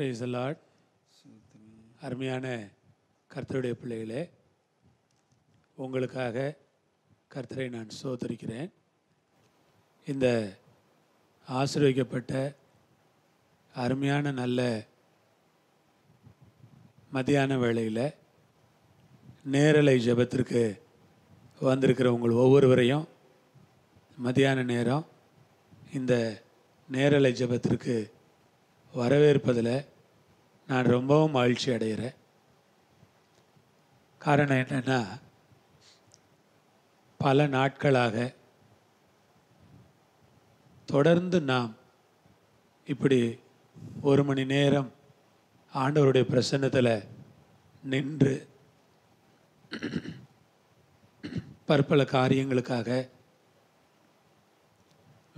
Brace Lord அருமையான கர்த்தருடைய பிள்ளைகளே உங்களுக்காக கர்த்தரை நான் சோதரிக்கிறேன் இந்த ஆசீர்வதிக்கப்பட்ட அருமையான நல்ல மதியான வேளையில் நேரலை ஜபத்திற்கு வந்திருக்கிற உங்கள் ஒவ்வொருவரையும் மதியான நேரம் இந்த நேரலை ஜபத்திற்கு வரவேற்பதில் நான் ரொம்பவும் மகிழ்ச்சி அடைகிறேன் காரணம் என்னென்னா பல நாட்களாக தொடர்ந்து நாம் இப்படி ஒரு மணி நேரம் ஆண்டவருடைய பிரசன்னத்தில் நின்று பற்பல காரியங்களுக்காக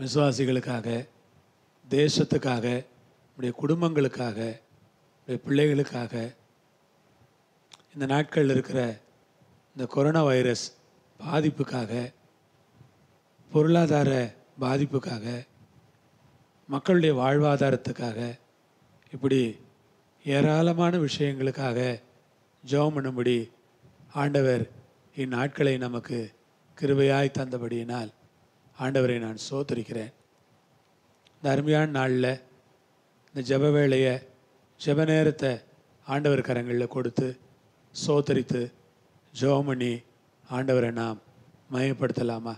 விசுவாசிகளுக்காக தேசத்துக்காக நம்முடைய குடும்பங்களுக்காக நம்முடைய பிள்ளைகளுக்காக இந்த நாட்களில் இருக்கிற இந்த கொரோனா வைரஸ் பாதிப்புக்காக பொருளாதார பாதிப்புக்காக மக்களுடைய வாழ்வாதாரத்துக்காக இப்படி ஏராளமான விஷயங்களுக்காக ஜெபம் பண்ணும்படி ஆண்டவர் இந்நாட்களை நமக்கு கிருபையாய் தந்தபடியினால் ஆண்டவரை நான் சோத்தரிக்கிறேன் இந்த அருமையான நாளில் இந்த ஜப வேலையை ஜப நேரத்தை ஆண்டவர் கரங்களில் கொடுத்து சோத்தரித்து ஜோமணி ஆண்டவரை நாம் மயப்படுத்தலாமா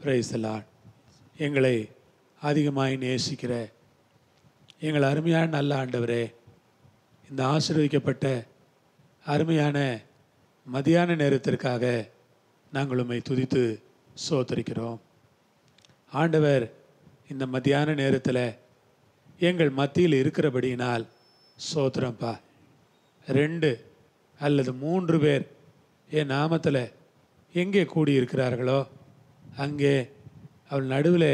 பிரைசலான் எங்களை அதிகமாக நேசிக்கிற எங்கள் அருமையான நல்ல ஆண்டவரே இந்த ஆசீர்வதிக்கப்பட்ட அருமையான மதியான நேரத்திற்காக நாங்கள் உண்மை துதித்து சோத்தரிக்கிறோம் ஆண்டவர் இந்த மதியான நேரத்தில் எங்கள் மத்தியில் இருக்கிறபடியினால் சோத்திரம்ப்பா ரெண்டு அல்லது மூன்று பேர் என் நாமத்தில் எங்கே கூடியிருக்கிறார்களோ அங்கே அவள் நடுவில்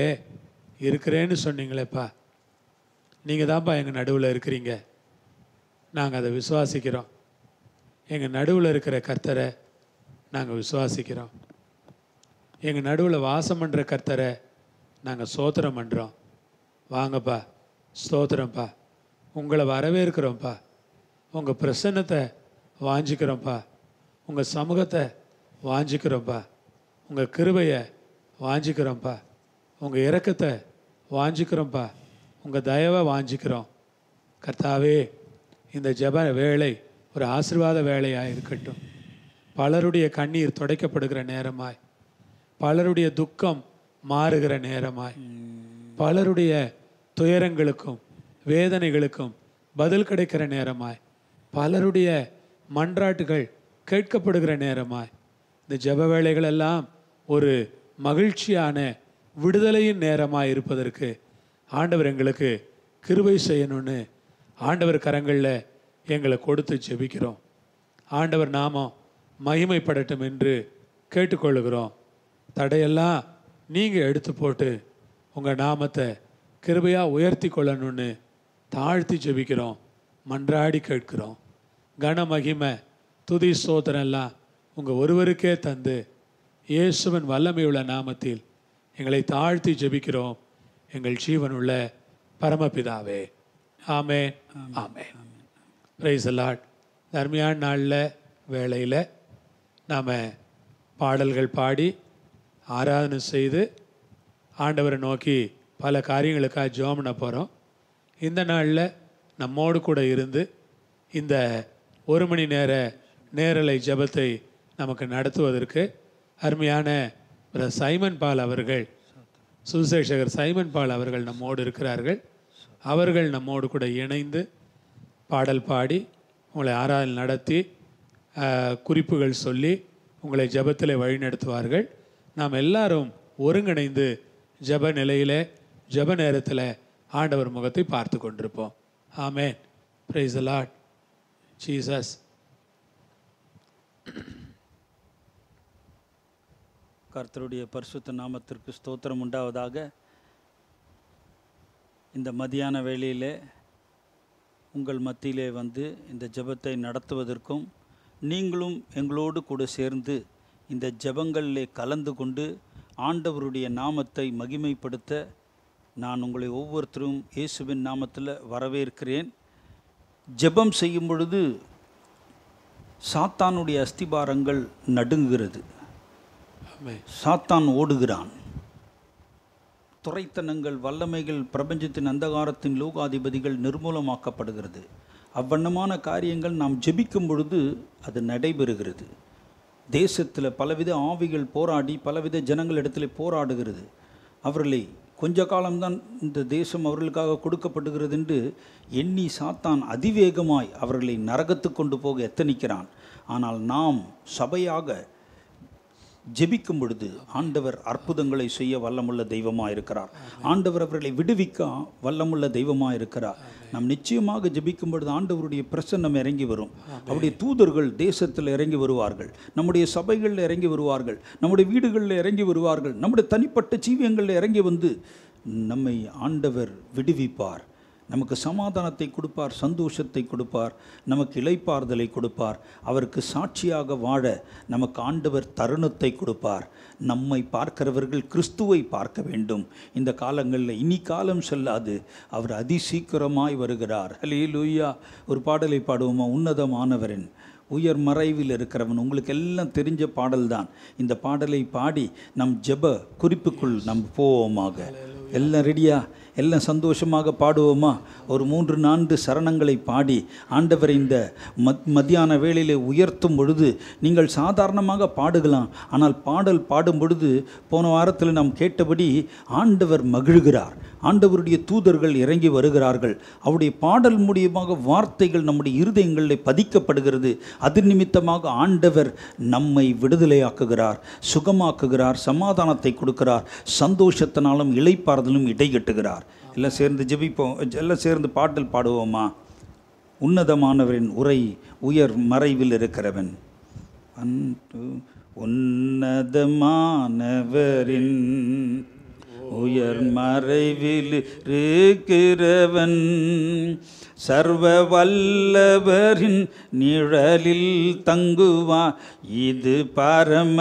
இருக்கிறேன்னு சொன்னீங்களேப்பா நீங்கள் தான்ப்பா எங்கள் நடுவில் இருக்கிறீங்க நாங்கள் அதை விசுவாசிக்கிறோம் எங்கள் நடுவில் இருக்கிற கர்த்தரை நாங்கள் விசுவாசிக்கிறோம் எங்கள் நடுவில் வாசம் பண்ணுற கர்த்தரை நாங்கள் சோத்திரம் பண்ணுறோம் வாங்கப்பா ஸ்தோத்திரம்ப்பா உங்களை வரவேற்கிறோம்ப்பா உங்கள் பிரசன்னத்தை வாஞ்சிக்கிறோம்ப்பா உங்கள் சமூகத்தை வாஞ்சிக்கிறோம்ப்பா உங்கள் கிருபையை வாஞ்சிக்கிறோம்ப்பா உங்கள் இறக்கத்தை வாஞ்சிக்கிறோம்ப்பா உங்கள் தயவை வாஞ்சிக்கிறோம் கர்த்தாவே இந்த ஜப வேலை ஒரு ஆசிர்வாத வேலையாக இருக்கட்டும் பலருடைய கண்ணீர் துடைக்கப்படுகிற நேரமாய் பலருடைய துக்கம் மாறுகிற நேரமாய் பலருடைய துயரங்களுக்கும் வேதனைகளுக்கும் பதில் கிடைக்கிற நேரமாய் பலருடைய மன்றாட்டுகள் கேட்கப்படுகிற நேரமாய் இந்த ஜப எல்லாம் ஒரு மகிழ்ச்சியான விடுதலையின் நேரமாக இருப்பதற்கு ஆண்டவர் எங்களுக்கு கிருபை செய்யணும்னு ஆண்டவர் கரங்களில் எங்களை கொடுத்து ஜெபிக்கிறோம் ஆண்டவர் நாமம் மகிமைப்படட்டும் என்று கேட்டுக்கொள்கிறோம் தடையெல்லாம் நீங்கள் எடுத்து போட்டு உங்கள் நாமத்தை கிருபையாக உயர்த்தி கொள்ளணும்னு தாழ்த்தி ஜெபிக்கிறோம் மன்றாடி கேட்கிறோம் கன மகிமை துதி சோதனெல்லாம் உங்கள் ஒருவருக்கே தந்து இயேசுவின் வல்லமையுள்ள நாமத்தில் எங்களை தாழ்த்தி ஜெபிக்கிறோம் எங்கள் ஜீவனுள்ள பரமபிதாவே ஆமே ஆமே பிரைஸ் அல்லாட் அருமையான நாளில் வேளையில் நாம் பாடல்கள் பாடி ஆராதனை செய்து ஆண்டவரை நோக்கி பல காரியங்களுக்காக ஜோமன போகிறோம் இந்த நாளில் நம்மோடு கூட இருந்து இந்த ஒரு மணி நேர நேரலை ஜபத்தை நமக்கு நடத்துவதற்கு அருமையான சைமன் பால் அவர்கள் சுசேஷகர் சைமன் பால் அவர்கள் நம்மோடு இருக்கிறார்கள் அவர்கள் நம்மோடு கூட இணைந்து பாடல் பாடி உங்களை ஆராதல் நடத்தி குறிப்புகள் சொல்லி உங்களை ஜபத்தில் வழிநடத்துவார்கள் நாம் எல்லாரும் ஒருங்கிணைந்து ஜப நிலையிலே ஜப நேரத்தில் ஆண்டவர் முகத்தை பார்த்து கொண்டிருப்போம் ஆமேன் ப்ரைஸ் அலாட் ஜீசஸ் கர்த்தருடைய பரிசுத்த நாமத்திற்கு ஸ்தோத்திரம் உண்டாவதாக இந்த மதியான வேளையில் உங்கள் மத்தியிலே வந்து இந்த ஜபத்தை நடத்துவதற்கும் நீங்களும் எங்களோடு கூட சேர்ந்து இந்த ஜபங்களிலே கலந்து கொண்டு ஆண்டவருடைய நாமத்தை மகிமைப்படுத்த நான் உங்களை ஒவ்வொருத்தரும் இயேசுவின் நாமத்தில் வரவேற்கிறேன் ஜெபம் செய்யும் பொழுது சாத்தானுடைய அஸ்திபாரங்கள் நடுங்குகிறது சாத்தான் ஓடுகிறான் துறைத்தனங்கள் வல்லமைகள் பிரபஞ்சத்தின் அந்தகாரத்தின் லோகாதிபதிகள் நிர்மூலமாக்கப்படுகிறது அவ்வண்ணமான காரியங்கள் நாம் ஜெபிக்கும் பொழுது அது நடைபெறுகிறது தேசத்தில் பலவித ஆவிகள் போராடி பலவித ஜனங்களிடத்தில் போராடுகிறது அவர்களை கொஞ்ச காலம்தான் இந்த தேசம் அவர்களுக்காக கொடுக்கப்படுகிறது என்று எண்ணி சாத்தான் அதிவேகமாய் அவர்களை நரகத்து கொண்டு போக எத்தனிக்கிறான் ஆனால் நாம் சபையாக ஜெபிக்கும் பொழுது ஆண்டவர் அற்புதங்களை செய்ய வல்லமுள்ள தெய்வமாக இருக்கிறார் ஆண்டவர் அவர்களை விடுவிக்க வல்லமுள்ள தெய்வமாக இருக்கிறார் நாம் நிச்சயமாக ஜெபிக்கும் பொழுது ஆண்டவருடைய பிரசன்னம் இறங்கி வரும் அவருடைய தூதர்கள் தேசத்தில் இறங்கி வருவார்கள் நம்முடைய சபைகளில் இறங்கி வருவார்கள் நம்முடைய வீடுகளில் இறங்கி வருவார்கள் நம்முடைய தனிப்பட்ட ஜீவியங்களில் இறங்கி வந்து நம்மை ஆண்டவர் விடுவிப்பார் நமக்கு சமாதானத்தை கொடுப்பார் சந்தோஷத்தை கொடுப்பார் நமக்கு இலைப்பார்தலை கொடுப்பார் அவருக்கு சாட்சியாக வாழ நமக்கு ஆண்டவர் தருணத்தை கொடுப்பார் நம்மை பார்க்கிறவர்கள் கிறிஸ்துவை பார்க்க வேண்டும் இந்த காலங்களில் இனி காலம் செல்லாது அவர் அதிசீக்கிரமாய் வருகிறார் ஹலே லூயா ஒரு பாடலை பாடுவோமா உன்னதமானவரின் உயர் மறைவில் இருக்கிறவன் உங்களுக்கு எல்லாம் தெரிஞ்ச பாடல்தான் இந்த பாடலை பாடி நம் ஜெப குறிப்புக்குள் நம் போவோமாக எல்லாம் ரெடியாக எல்லாம் சந்தோஷமாக பாடுவோமா ஒரு மூன்று நான்கு சரணங்களை பாடி ஆண்டவர் இந்த மத் மத்தியான வேளையில் உயர்த்தும் பொழுது நீங்கள் சாதாரணமாக பாடுகலாம் ஆனால் பாடல் பாடும் பொழுது போன வாரத்தில் நாம் கேட்டபடி ஆண்டவர் மகிழ்கிறார் ஆண்டவருடைய தூதர்கள் இறங்கி வருகிறார்கள் அவருடைய பாடல் மூலியமாக வார்த்தைகள் நம்முடைய இருதயங்களில் பதிக்கப்படுகிறது அது நிமித்தமாக ஆண்டவர் நம்மை விடுதலையாக்குகிறார் சுகமாக்குகிறார் சமாதானத்தை கொடுக்கிறார் சந்தோஷத்தினாலும் இழைப்பாறுதலும் இடைகட்டுகிறார் எல்லாம் சேர்ந்து ஜெபிப்போம் எல்லாம் சேர்ந்து பாடல் பாடுவோமா உன்னதமானவரின் உரை உயர் மறைவில் இருக்கிறவன் அன்பு உன்னதமானவரின் உயர் மறைவில் இருக்கிறவன் சர்வ வல்லவரின் நிழலில் தங்குவா இது பரமசீலாக்கியமே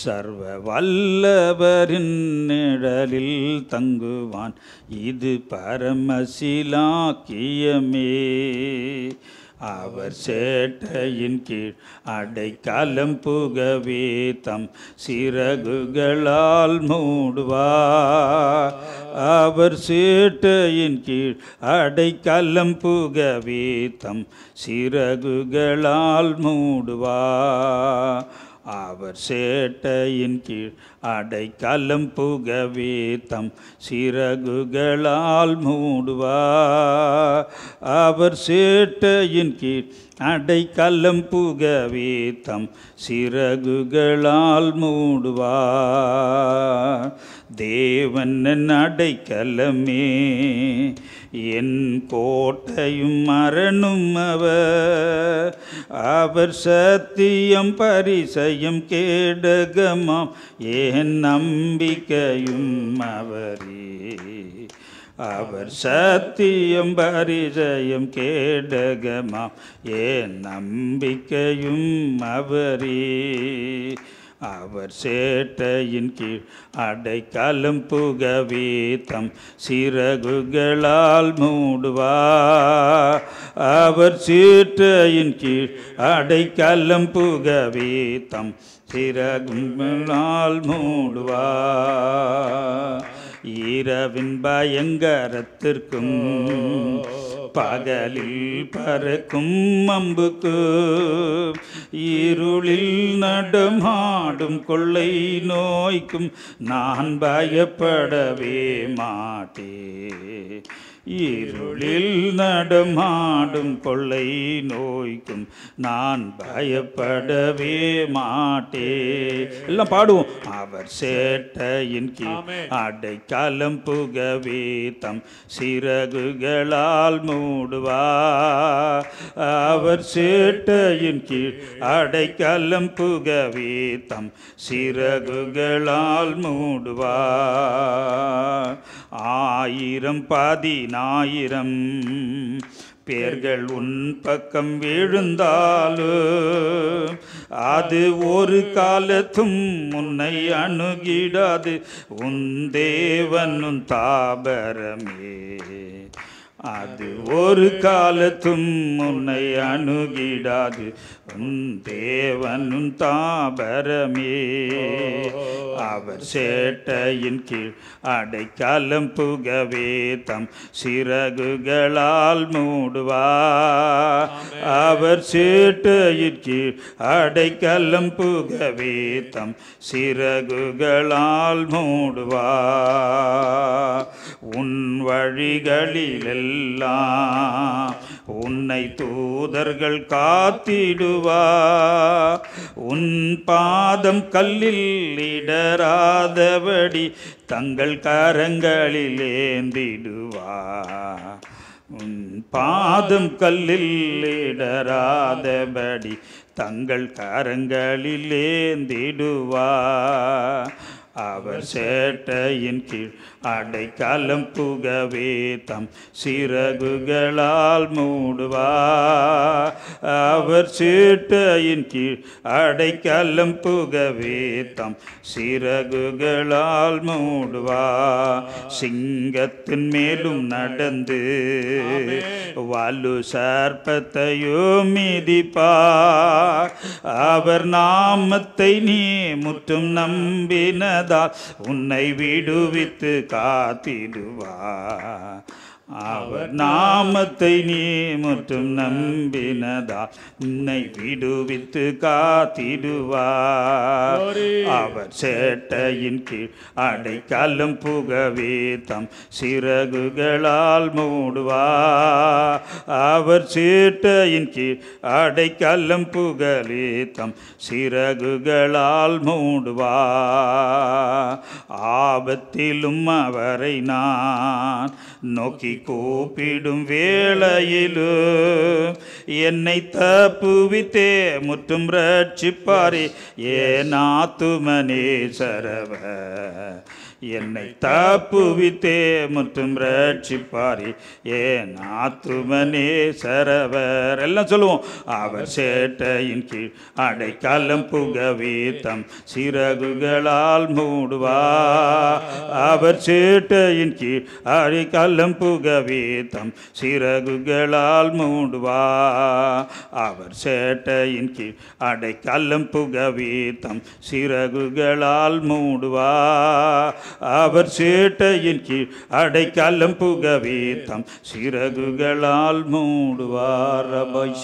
சர்வ வல்லவரின் நிழலில் தங்குவான் இது பரமசிலாக்கியமே அவர் சேட்டையின் கீழ் அடைக்காலம் புகவே தம் சிறகுகளால் மூடுவார் அவர் சேட்டையின் கீழ் அடைக்காலம் புகவே தம் சிறகுகளால் மூடுவார் அவர் சேட்டையின் கீழ் அடைக்கலம் புகவே தம் சிறகுகளால் மூடுவார் அவர் சேட்டையின் கீழ் அடைக்கல்லம் புகவே தம் சிறகுகளால் மூடுவா தேவன் அடைக்கலமே என் கோட்டையும் மரணும் அவர் சத்தியம் பரிசையும் கேடகமாம் என் நம்பிக்கையும் அவரே அவர் சத்தியம் பரிஜயம் கேடகமாம் ஏன் நம்பிக்கையும் அவரே அவர் சேட்டையின் கீழ் அடைக்கலம் புகவீத்தம் சிறகுகளால் மூடுவா அவர் சீட்டையின் கீழ் அடைக்கலம் புகவீத்தம் சிறகுகளால் மூடுவா ஈரவின்பயங்கரத்திற்கும் பகலில் பறக்கும் அம்புக்கு இருளில் நடமாடும் கொள்ளை நோய்க்கும் நான் பயப்படவே மாட்டேன் இருளில் நடமாடும் கொள்ளை நோய்க்கும் நான் பயப்படவே மாட்டே எல்லாம் பாடுவோம் அவர் சேட்டையின் கீழ் அடைக்காலம் புகவே தம் சிறகுகளால் மூடுவா அவர் சேட்டையின் கீழ் அடைக்காலம் புகவே தம் சிறகுகளால் மூடுவா ஆயிரம் பதின பதினாயிரம் பேர்கள் உன் பக்கம் விழுந்தாலும் அது ஒரு காலத்தும் உன்னை அணுகிடாது உன் தேவனும் தாபரமே அது ஒரு காலத்தும் உன்னை அணுகிடாது தேவனும் தாபரமே அவர் சேட்டையின் கீழ் அடைக்காலம் புகவே தம் சிறகுகளால் மூடுவா அவர் சேட்டையின் கீழ் அடைக்கலம் புகவே தம் சிறகுகளால் மூடுவா உன் வழிகளிலெல்லாம் உன்னை தூதர்கள் காத்திடு தேவா உன் பாதம் கல்லில் இடராதபடி தங்கள் கரங்களில் ஏந்திடுவா உன் பாதம் கல்லில் இடராதபடி தங்கள் கரங்களில் ஏந்திடுவா அவர் சேட்டையின் கீழ் அடைக்காலம் புகவே தம் சிறகுகளால் மூடுவா அவர் சேட்டையின் கீழ் அடைக்காலம் புகவே தம் சிறகுகளால் மூடுவா சிங்கத்தின் மேலும் நடந்து வலு சர்ப்பத்தையோ மிதிப்பார் அவர் நாமத்தை நீ முற்றும் நம்பின மனதால் உன்னை விடுவித்து காத்திடுவா அவர் நாமத்தை நீ மற்றும் நம்பினதா உன்னை விடுவித்து காத்திடுவார் அவர் சேட்டையின் கீழ் அடைக்கலம் புகவே தம் சிறகுகளால் மூடுவார் அவர் சேட்டையின் கீழ் அடைக்கலம் புகழே தம் சிறகுகளால் மூடுவார் ஆபத்திலும் அவரை நான் நோக்கி கூப்பிடும் வேளையிலோ என்னை தப்புவித்தே முற்றும் ரட்சிப்பாரி ஏ நாத்துமனே சரவ என்னை தப்புவித்தே மற்றும் ரட்சிப்பாரி ஏ நாத்துமனே சரவர் எல்லாம் சொல்லுவோம் அவர் சேட்டையின் கீழ் அடைக்கலம் புகவீத்தம் சிறகுகளால் மூடுவா அவர் சேட்டையின் கீழ் அடைக்கலம் புகவீத்தம் சிறகுகளால் மூடுவா அவர் சேட்டையின் கீழ் அடைக்கலம் புகவீத்தம் சிறகுகளால் மூடுவா அவர் சேட்டையின் கீழ் அடைக்கலம் புகவேத்தம் சிறகுகளால் மூடுவார்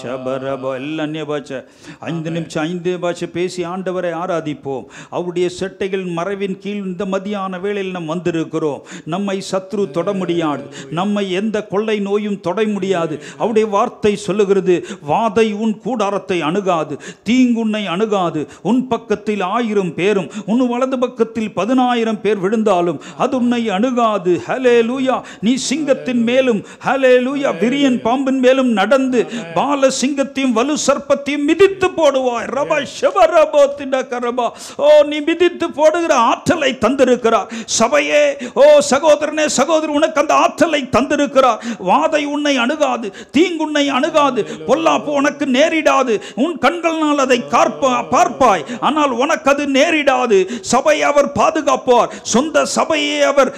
சபரப ஐந்து நிமிஷம் ஐந்து பாஷை பேசி ஆண்டவரை ஆராதிப்போம் அவருடைய செட்டைகள் மறைவின் கீழ் இந்த மதியான வேளையில் நம் வந்திருக்கிறோம் நம்மை சத்ரு தொட முடியாது நம்மை எந்த கொள்ளை நோயும் தொட முடியாது அவருடைய வார்த்தை சொல்லுகிறது வாதை உன் கூடாரத்தை அணுகாது தீங்குன்னை அணுகாது உன் பக்கத்தில் ஆயிரம் பேரும் உன் வலது பக்கத்தில் பதினாயிரம் பேர் விடு இருந்தாலும் அது உன்னை அணுகாது ஹலே லூயா நீ சிங்கத்தின் மேலும் ஹலே லூயா விரியன் பாம்பின் மேலும் நடந்து பால சிங்கத்தையும் வலு சர்ப்பத்தையும் மிதித்து போடுவாய் ரபா ஷெவரபோ திண்டக்கரபா ஓ நீ மிதித்து போடுகிற ஆற்றலை தந்திருக்கிறார் சபையே ஓ சகோதரனே சகோதரி உனக்கு அந்த ஆற்றலை தந்திருக்கிறார் வாதை உன்னை அணுகாது தீங்குன்னை அணுகாது பொல்லாப்பு உனக்கு நேரிடாது உன் கண்களால் அதை பார்ப்பாய் ஆனால் உனக்கு அது நேரிடாது சபை அவர் பாதுகாப்பார் சொந்த சொந்த சபையை அவர்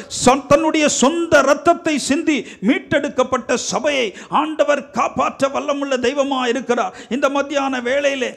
தன்னுடைய சொந்த ரத்தத்தை சிந்தி மீட்டெடுக்கப்பட்ட சபையை ஆண்டவர் காப்பாற்ற வல்லமுள்ள தெய்வமா இருக்கிறார் இந்த மத்தியான வேளையிலே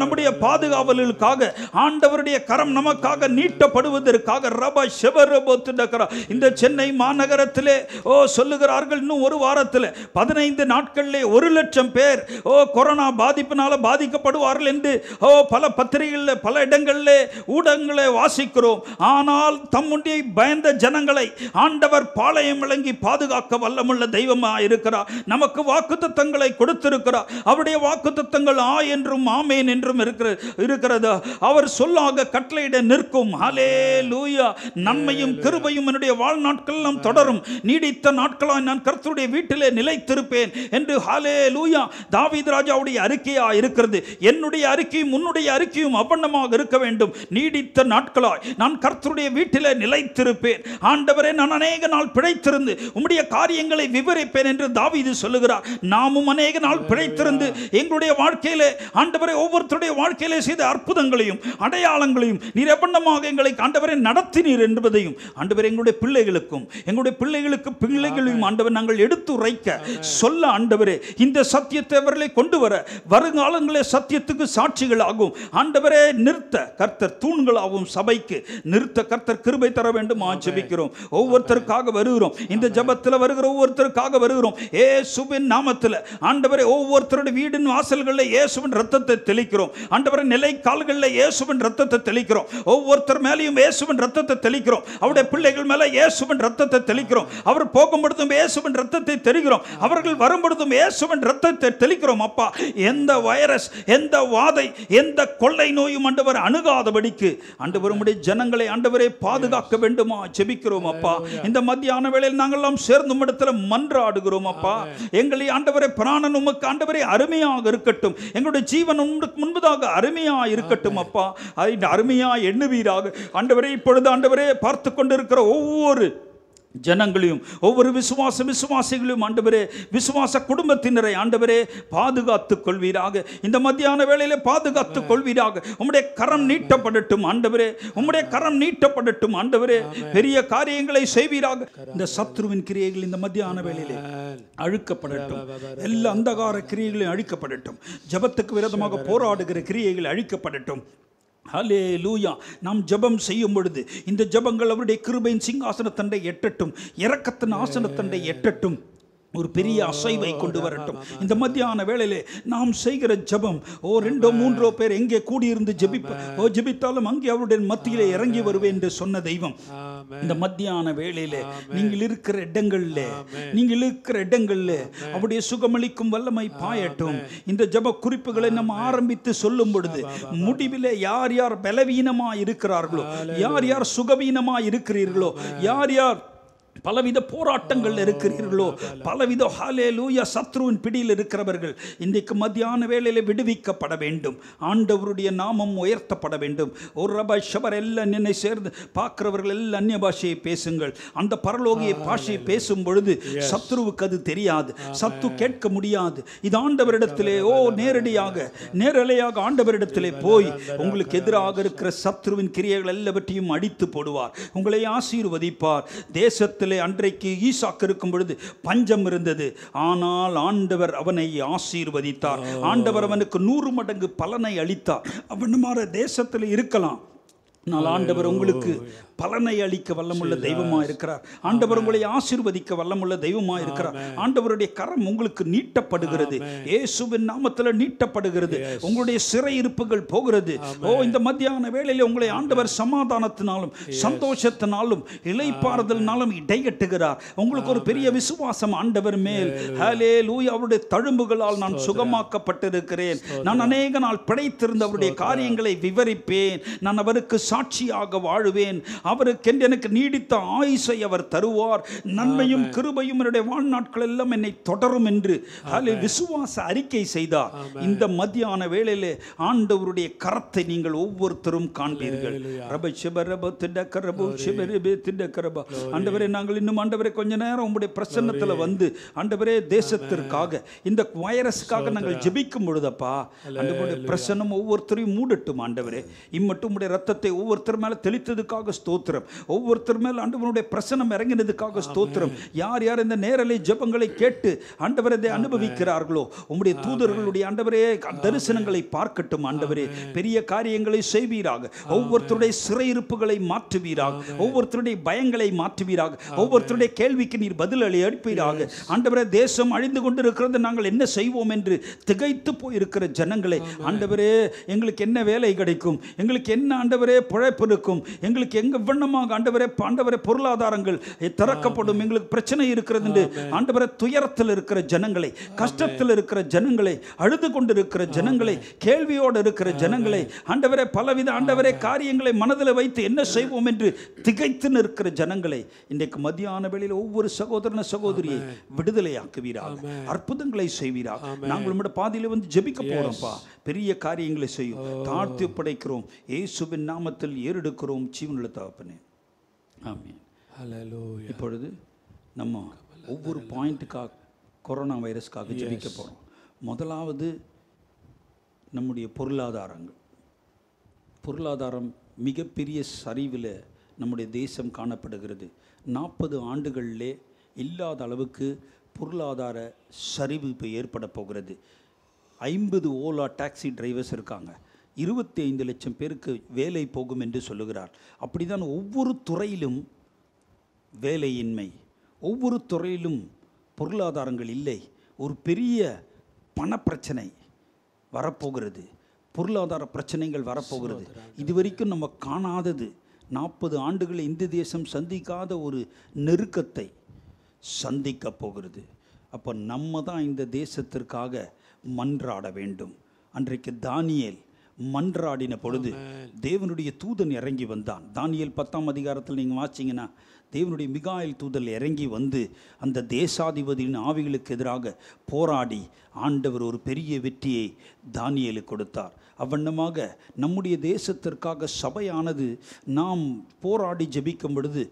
நம்முடைய பாதுகாவலுக்காக ஆண்டவருடைய கரம் நமக்காக நீட்டப்படுவதற்காக ரப செவரபோத்துக்கிறார் இந்த சென்னை மாநகரத்திலே ஓ சொல்லுகிறார்கள் இன்னும் ஒரு வாரத்தில் பதினைந்து நாட்களிலே ஒரு லட்சம் பேர் ஓ கொரோனா பாதிப்பினால பாதிக்கப்படுவார்கள் என்று ஓ பல பத்திரிகைகளில் பல இடங்களில் ஊடகங்களை வாசிக்கிறோம் ஆனால் ஆனால் தம்முடைய பயந்த ஜனங்களை ஆண்டவர் பாளையம் விளங்கி பாதுகாக்க வல்லமுள்ள தெய்வமாக இருக்கிறார் நமக்கு வாக்குத்தத்தங்களை கொடுத்திருக்கிறார் அவருடைய வாக்குத்தத்தங்கள் ஆ என்றும் ஆமேன் என்றும் இருக்கிற இருக்கிறது அவர் சொல்லாக கட்டளையிட நிற்கும் ஹலே லூயா நன்மையும் கிருபையும் என்னுடைய வாழ்நாட்கள் நாம் தொடரும் நீடித்த நாட்களாய் நான் கர்த்தருடைய வீட்டிலே நிலைத்திருப்பேன் என்று ஹாலே லூயா தாவித் ராஜாவுடைய அறிக்கையா இருக்கிறது என்னுடைய அறிக்கையும் உன்னுடைய அறிக்கையும் அவ்வண்ணமாக இருக்க வேண்டும் நீடித்த நாட்களாய் நான் கர்த்தருடைய உம்முடைய வீட்டில் நிலைத்திருப்பேன் ஆண்டவரே நான் அநேக நாள் பிழைத்திருந்து உம்முடைய காரியங்களை விவரிப்பேன் என்று தாவி இது சொல்லுகிறார் நாமும் அநேக நாள் பிழைத்திருந்து எங்களுடைய வாழ்க்கையிலே ஆண்டவரை ஒவ்வொருத்தருடைய வாழ்க்கையிலே செய்த அற்புதங்களையும் அடையாளங்களையும் நிரபண்ணமாக எங்களை ஆண்டவரை நடத்தினீர் என்பதையும் ஆண்டவர் எங்களுடைய பிள்ளைகளுக்கும் எங்களுடைய பிள்ளைகளுக்கு பிள்ளைகளையும் ஆண்டவர் நாங்கள் எடுத்து உரைக்க சொல்ல ஆண்டவரே இந்த சத்தியத்தை அவர்களை கொண்டு வர வருங்காலங்களே சத்தியத்துக்கு சாட்சிகளாகும் ஆண்டவரே நிறுத்த கர்த்தர் தூண்களாகவும் சபைக்கு நிறுத்த கர்த்தர் கிருபை தர வேண்டும் ஆட்சேபிக்கிறோம் ஒவ்வொருத்தருக்காக வருகிறோம் இந்த ஜபத்தில் வருகிற ஒவ்வொருத்தருக்காக வருகிறோம் ஏசுவின் நாமத்தில் ஆண்டவரை ஒவ்வொருத்தருடைய வீடின் வாசல்களில் இயேசுவின் ரத்தத்தை தெளிக்கிறோம் ஆண்டவரை நிலை கால்களில் இயேசுவின் ரத்தத்தை தெளிக்கிறோம் ஒவ்வொருத்தர் மேலேயும் இயேசுவின் ரத்தத்தை தெளிக்கிறோம் அவருடைய பிள்ளைகள் மேலே இயேசுவின் ரத்தத்தை தெளிக்கிறோம் அவர் போகும்பொழுதும் இயேசுவின் ரத்தத்தை தெரிகிறோம் அவர்கள் வரும்பொழுதும் இயேசுவின் ரத்தத்தை தெளிக்கிறோம் அப்பா எந்த வைரஸ் எந்த வாதை எந்த கொள்ளை நோயும் ஆண்டவர் அணுகாதபடிக்கு ஆண்டவர் நம்முடைய ஜனங்களை ஆண்டவர் ஆண்டவரை பாதுகாக்க வேண்டுமா செபிக்கிறோம் அப்பா இந்த மத்தியான வேளையில் நாங்கள் எல்லாம் சேர்ந்தும் இடத்துல மன்றாடுகிறோம் அப்பா எங்களை ஆண்டவரை பிராணன் உமக்கு ஆண்டவரை அருமையாக இருக்கட்டும் எங்களுடைய ஜீவன் முன்பதாக அருமையாக இருக்கட்டும் அப்பா அதை அருமையாக எண்ணுவீராக ஆண்டவரை இப்பொழுது ஆண்டவரே பார்த்து கொண்டிருக்கிற ஒவ்வொரு ஜனங்களையும் ஒவ்வொரு விசுவாச விசுவாசிகளையும் ஆண்டவரே விசுவாச குடும்பத்தினரை ஆண்டவரே பாதுகாத்து கொள்வீராக இந்த மத்தியான வேலையில பாதுகாத்து கொள்வீராக உம்முடைய கரம் நீட்டப்படட்டும் ஆண்டவரே உம்முடைய கரம் நீட்டப்படட்டும் ஆண்டவரே பெரிய காரியங்களை செய்வீராக இந்த சத்ருவின் கிரியைகள் இந்த மத்தியான வேளையிலே அழிக்கப்படட்டும் எல்லா அந்தகார கிரியைகளையும் அழிக்கப்படட்டும் ஜபத்துக்கு விரோதமாக போராடுகிற கிரியைகள் அழிக்கப்படட்டும் ஹலே லூயா நாம் ஜபம் செய்யும் பொழுது இந்த ஜபங்கள் அவருடைய கிருபையின் சிங்காசனத்தண்டை எட்டட்டும் இறக்கத்தின் ஆசனத்தண்டை எட்டட்டும் ஒரு பெரிய அசைவை கொண்டு வரட்டும் இந்த மத்தியான வேளையிலே நாம் செய்கிற ஜபம் ஓ ரெண்டோ மூன்றோ பேர் எங்கே கூடியிருந்து ஜபிப்ப ஓ ஜபித்தாலும் அங்கே அவருடைய மத்தியிலே இறங்கி வருவேன் என்று சொன்ன தெய்வம் இந்த மத்தியான வேளையிலே நீங்கள் இருக்கிற இடங்கள்ல நீங்கள் இருக்கிற இடங்கள்ல அவருடைய சுகமளிக்கும் வல்லமை பாயட்டும் இந்த ஜப குறிப்புகளை நம்ம ஆரம்பித்து சொல்லும் பொழுது முடிவிலே யார் யார் பலவீனமா இருக்கிறார்களோ யார் யார் சுகவீனமா இருக்கிறீர்களோ யார் யார் பலவித போராட்டங்கள் இருக்கிறீர்களோ பலவித ஹாலேலூயா சத்ருவின் பிடியில் இருக்கிறவர்கள் இன்றைக்கு மத்தியான வேளையில் விடுவிக்கப்பட வேண்டும் ஆண்டவருடைய நாமம் உயர்த்தப்பட வேண்டும் ஒரு ரபாய் ஷபர் எல்லாம் என்னை சேர்ந்து பார்க்குறவர்கள் எல்லாம் அந்நிய பாஷையை பேசுங்கள் அந்த பரலோகிய பாஷையை பேசும் பொழுது சத்ருவுக்கு அது தெரியாது சத்து கேட்க முடியாது இது ஆண்டவரிடத்திலே ஓ நேரடியாக நேரலையாக ஆண்டவரிடத்திலே போய் உங்களுக்கு எதிராக இருக்கிற சத்ருவின் கிரியைகள் எல்லாவற்றையும் அடித்து போடுவார் உங்களை ஆசீர்வதிப்பார் தேசத்தில் தேசத்திலே அன்றைக்கு ஈசாக்கு இருக்கும் பொழுது பஞ்சம் இருந்தது ஆனால் ஆண்டவர் அவனை ஆசீர்வதித்தார் ஆண்டவர் அவனுக்கு நூறு மடங்கு பலனை அளித்தார் மாற தேசத்தில் இருக்கலாம் ஆனால் ஆண்டவர் உங்களுக்கு பலனை அளிக்க வல்லமுள்ள தெய்வமாக இருக்கிறார் ஆண்டவர் உங்களை ஆசீர்வதிக்க வல்லமுள்ள தெய்வமாக இருக்கிறார் ஆண்டவருடைய கரம் உங்களுக்கு நீட்டப்படுகிறது இயேசுவின் நாமத்தில் நீட்டப்படுகிறது உங்களுடைய சிறை இருப்புகள் போகிறது ஓ இந்த மத்தியான வேளையில் உங்களை ஆண்டவர் சமாதானத்தினாலும் சந்தோஷத்தினாலும் இலைப்பாறுதலினாலும் இடையட்டுகிறார் உங்களுக்கு ஒரு பெரிய விசுவாசம் ஆண்டவர் மேல் ஹலே லூய் அவருடைய தழும்புகளால் நான் சுகமாக்கப்பட்டிருக்கிறேன் நான் அநேக நாள் பிழைத்திருந்த அவருடைய காரியங்களை விவரிப்பேன் நான் அவருக்கு சாட்சியாக வாழுவேன் அவருக்கென்று எனக்கு நீடித்த ஆயுசை அவர் தருவார் நன்மையும் கிருபையும் என்னுடைய வாழ்நாட்கள் எல்லாம் என்னை தொடரும் என்று அதில் விசுவாச அறிக்கை செய்தார் இந்த மத்தியான வேளையிலே ஆண்டவருடைய கரத்தை நீங்கள் ஒவ்வொருத்தரும் காண்பீர்கள் ரப ஆண்டவரே நாங்கள் இன்னும் ஆண்டவரே கொஞ்ச நேரம் உங்களுடைய பிரசன்னத்தில் வந்து ஆண்டவரே தேசத்திற்காக இந்த வைரஸுக்காக நாங்கள் ஜெபிக்கும் பொழுதப்பா ஆண்டவருடைய பிரசனம் ஒவ்வொருத்தரையும் மூடட்டும் ஆண்டவரே இம்மட்டும் உடைய ரத்தத்தை ஒவ்வொருத்தர் மேலே தெளித்ததுக்காக ஸ்தோ ஸ்தோத்திரம் ஒவ்வொருத்தர் மேல் ஆண்டவனுடைய பிரசனம் இறங்கினதுக்காக ஸ்தோத்திரம் யார் யார் இந்த நேரலை ஜபங்களை கேட்டு ஆண்டவரதை அனுபவிக்கிறார்களோ உங்களுடைய தூதர்களுடைய ஆண்டவரே தரிசனங்களை பார்க்கட்டும் ஆண்டவரே பெரிய காரியங்களை செய்வீராக ஒவ்வொருத்தருடைய சிறையிருப்புகளை மாற்றுவீராக ஒவ்வொருத்தருடைய பயங்களை மாற்றுவீராக ஒவ்வொருத்தருடைய கேள்விக்கு நீர் பதில் அளி அளிப்பீராக ஆண்டவரே தேசம் அழிந்து கொண்டிருக்கிறது நாங்கள் என்ன செய்வோம் என்று திகைத்து போயிருக்கிற ஜனங்களை ஆண்டவரே எங்களுக்கு என்ன வேலை கிடைக்கும் எங்களுக்கு என்ன ஆண்டவரே பிழைப்பு இருக்கும் எங்களுக்கு எங்கே எவ்வண்ணமாக ஆண்டவரே பாண்டவரே பொருளாதாரங்கள் திறக்கப்படும் எங்களுக்கு பிரச்சனை இருக்கிறது என்று ஆண்டவரே துயரத்தில் இருக்கிற ஜனங்களை கஷ்டத்தில் இருக்கிற ஜனங்களை அழுது கொண்டு இருக்கிற ஜனங்களை கேள்வியோடு இருக்கிற ஜனங்களை ஆண்டவரே பலவித ஆண்டவரே காரியங்களை மனதில் வைத்து என்ன செய்வோம் என்று திகைத்து நிற்கிற ஜனங்களை இன்றைக்கு மத்தியான வேளையில் ஒவ்வொரு சகோதரன சகோதரியை விடுதலையாக்குவீராக அற்புதங்களை செய்வீராக நாங்கள் உங்களோட பாதியில் வந்து ஜெபிக்க போகிறோம்ப்பா பெரிய காரியங்களை செய்யும் தாழ்த்து படைக்கிறோம் இயேசுவின் நாமத்தில் ஏறெடுக்கிறோம் ஜீவனுள்ள தகப்பனே ஆமீன் இப்பொழுது நம்ம ஒவ்வொரு பாயிண்ட்டுக்காக கொரோனா வைரஸ்க்காக ஜெயிக்க போகிறோம் முதலாவது நம்முடைய பொருளாதாரங்கள் பொருளாதாரம் மிகப்பெரிய சரிவில் நம்முடைய தேசம் காணப்படுகிறது நாற்பது ஆண்டுகளிலே இல்லாத அளவுக்கு பொருளாதார சரிவு இப்போ ஏற்பட போகிறது ஐம்பது ஓலா டாக்ஸி டிரைவர்ஸ் இருக்காங்க இருபத்தி ஐந்து லட்சம் பேருக்கு வேலை போகும் என்று சொல்லுகிறார் அப்படிதான் ஒவ்வொரு துறையிலும் வேலையின்மை ஒவ்வொரு துறையிலும் பொருளாதாரங்கள் இல்லை ஒரு பெரிய பணப்பிரச்சனை வரப்போகிறது பொருளாதார பிரச்சனைகள் வரப்போகிறது இது வரைக்கும் நம்ம காணாதது நாற்பது ஆண்டுகளை இந்த தேசம் சந்திக்காத ஒரு நெருக்கத்தை சந்திக்கப் போகிறது அப்போ நம்ம தான் இந்த தேசத்திற்காக மன்றாட வேண்டும் அன்றைக்கு தானியேல் மன்றாடின பொழுது தேவனுடைய தூதன் இறங்கி வந்தான் தானியல் பத்தாம் அதிகாரத்தில் நீங்கள் வாச்சிங்கன்னா தேவனுடைய மிகாயில் தூதல் இறங்கி வந்து அந்த தேசாதிபதியின் ஆவிகளுக்கு எதிராக போராடி ஆண்டவர் ஒரு பெரிய வெற்றியை தானியலு கொடுத்தார் அவ்வண்ணமாக நம்முடைய தேசத்திற்காக சபையானது நாம் போராடி ஜபிக்கும் பொழுது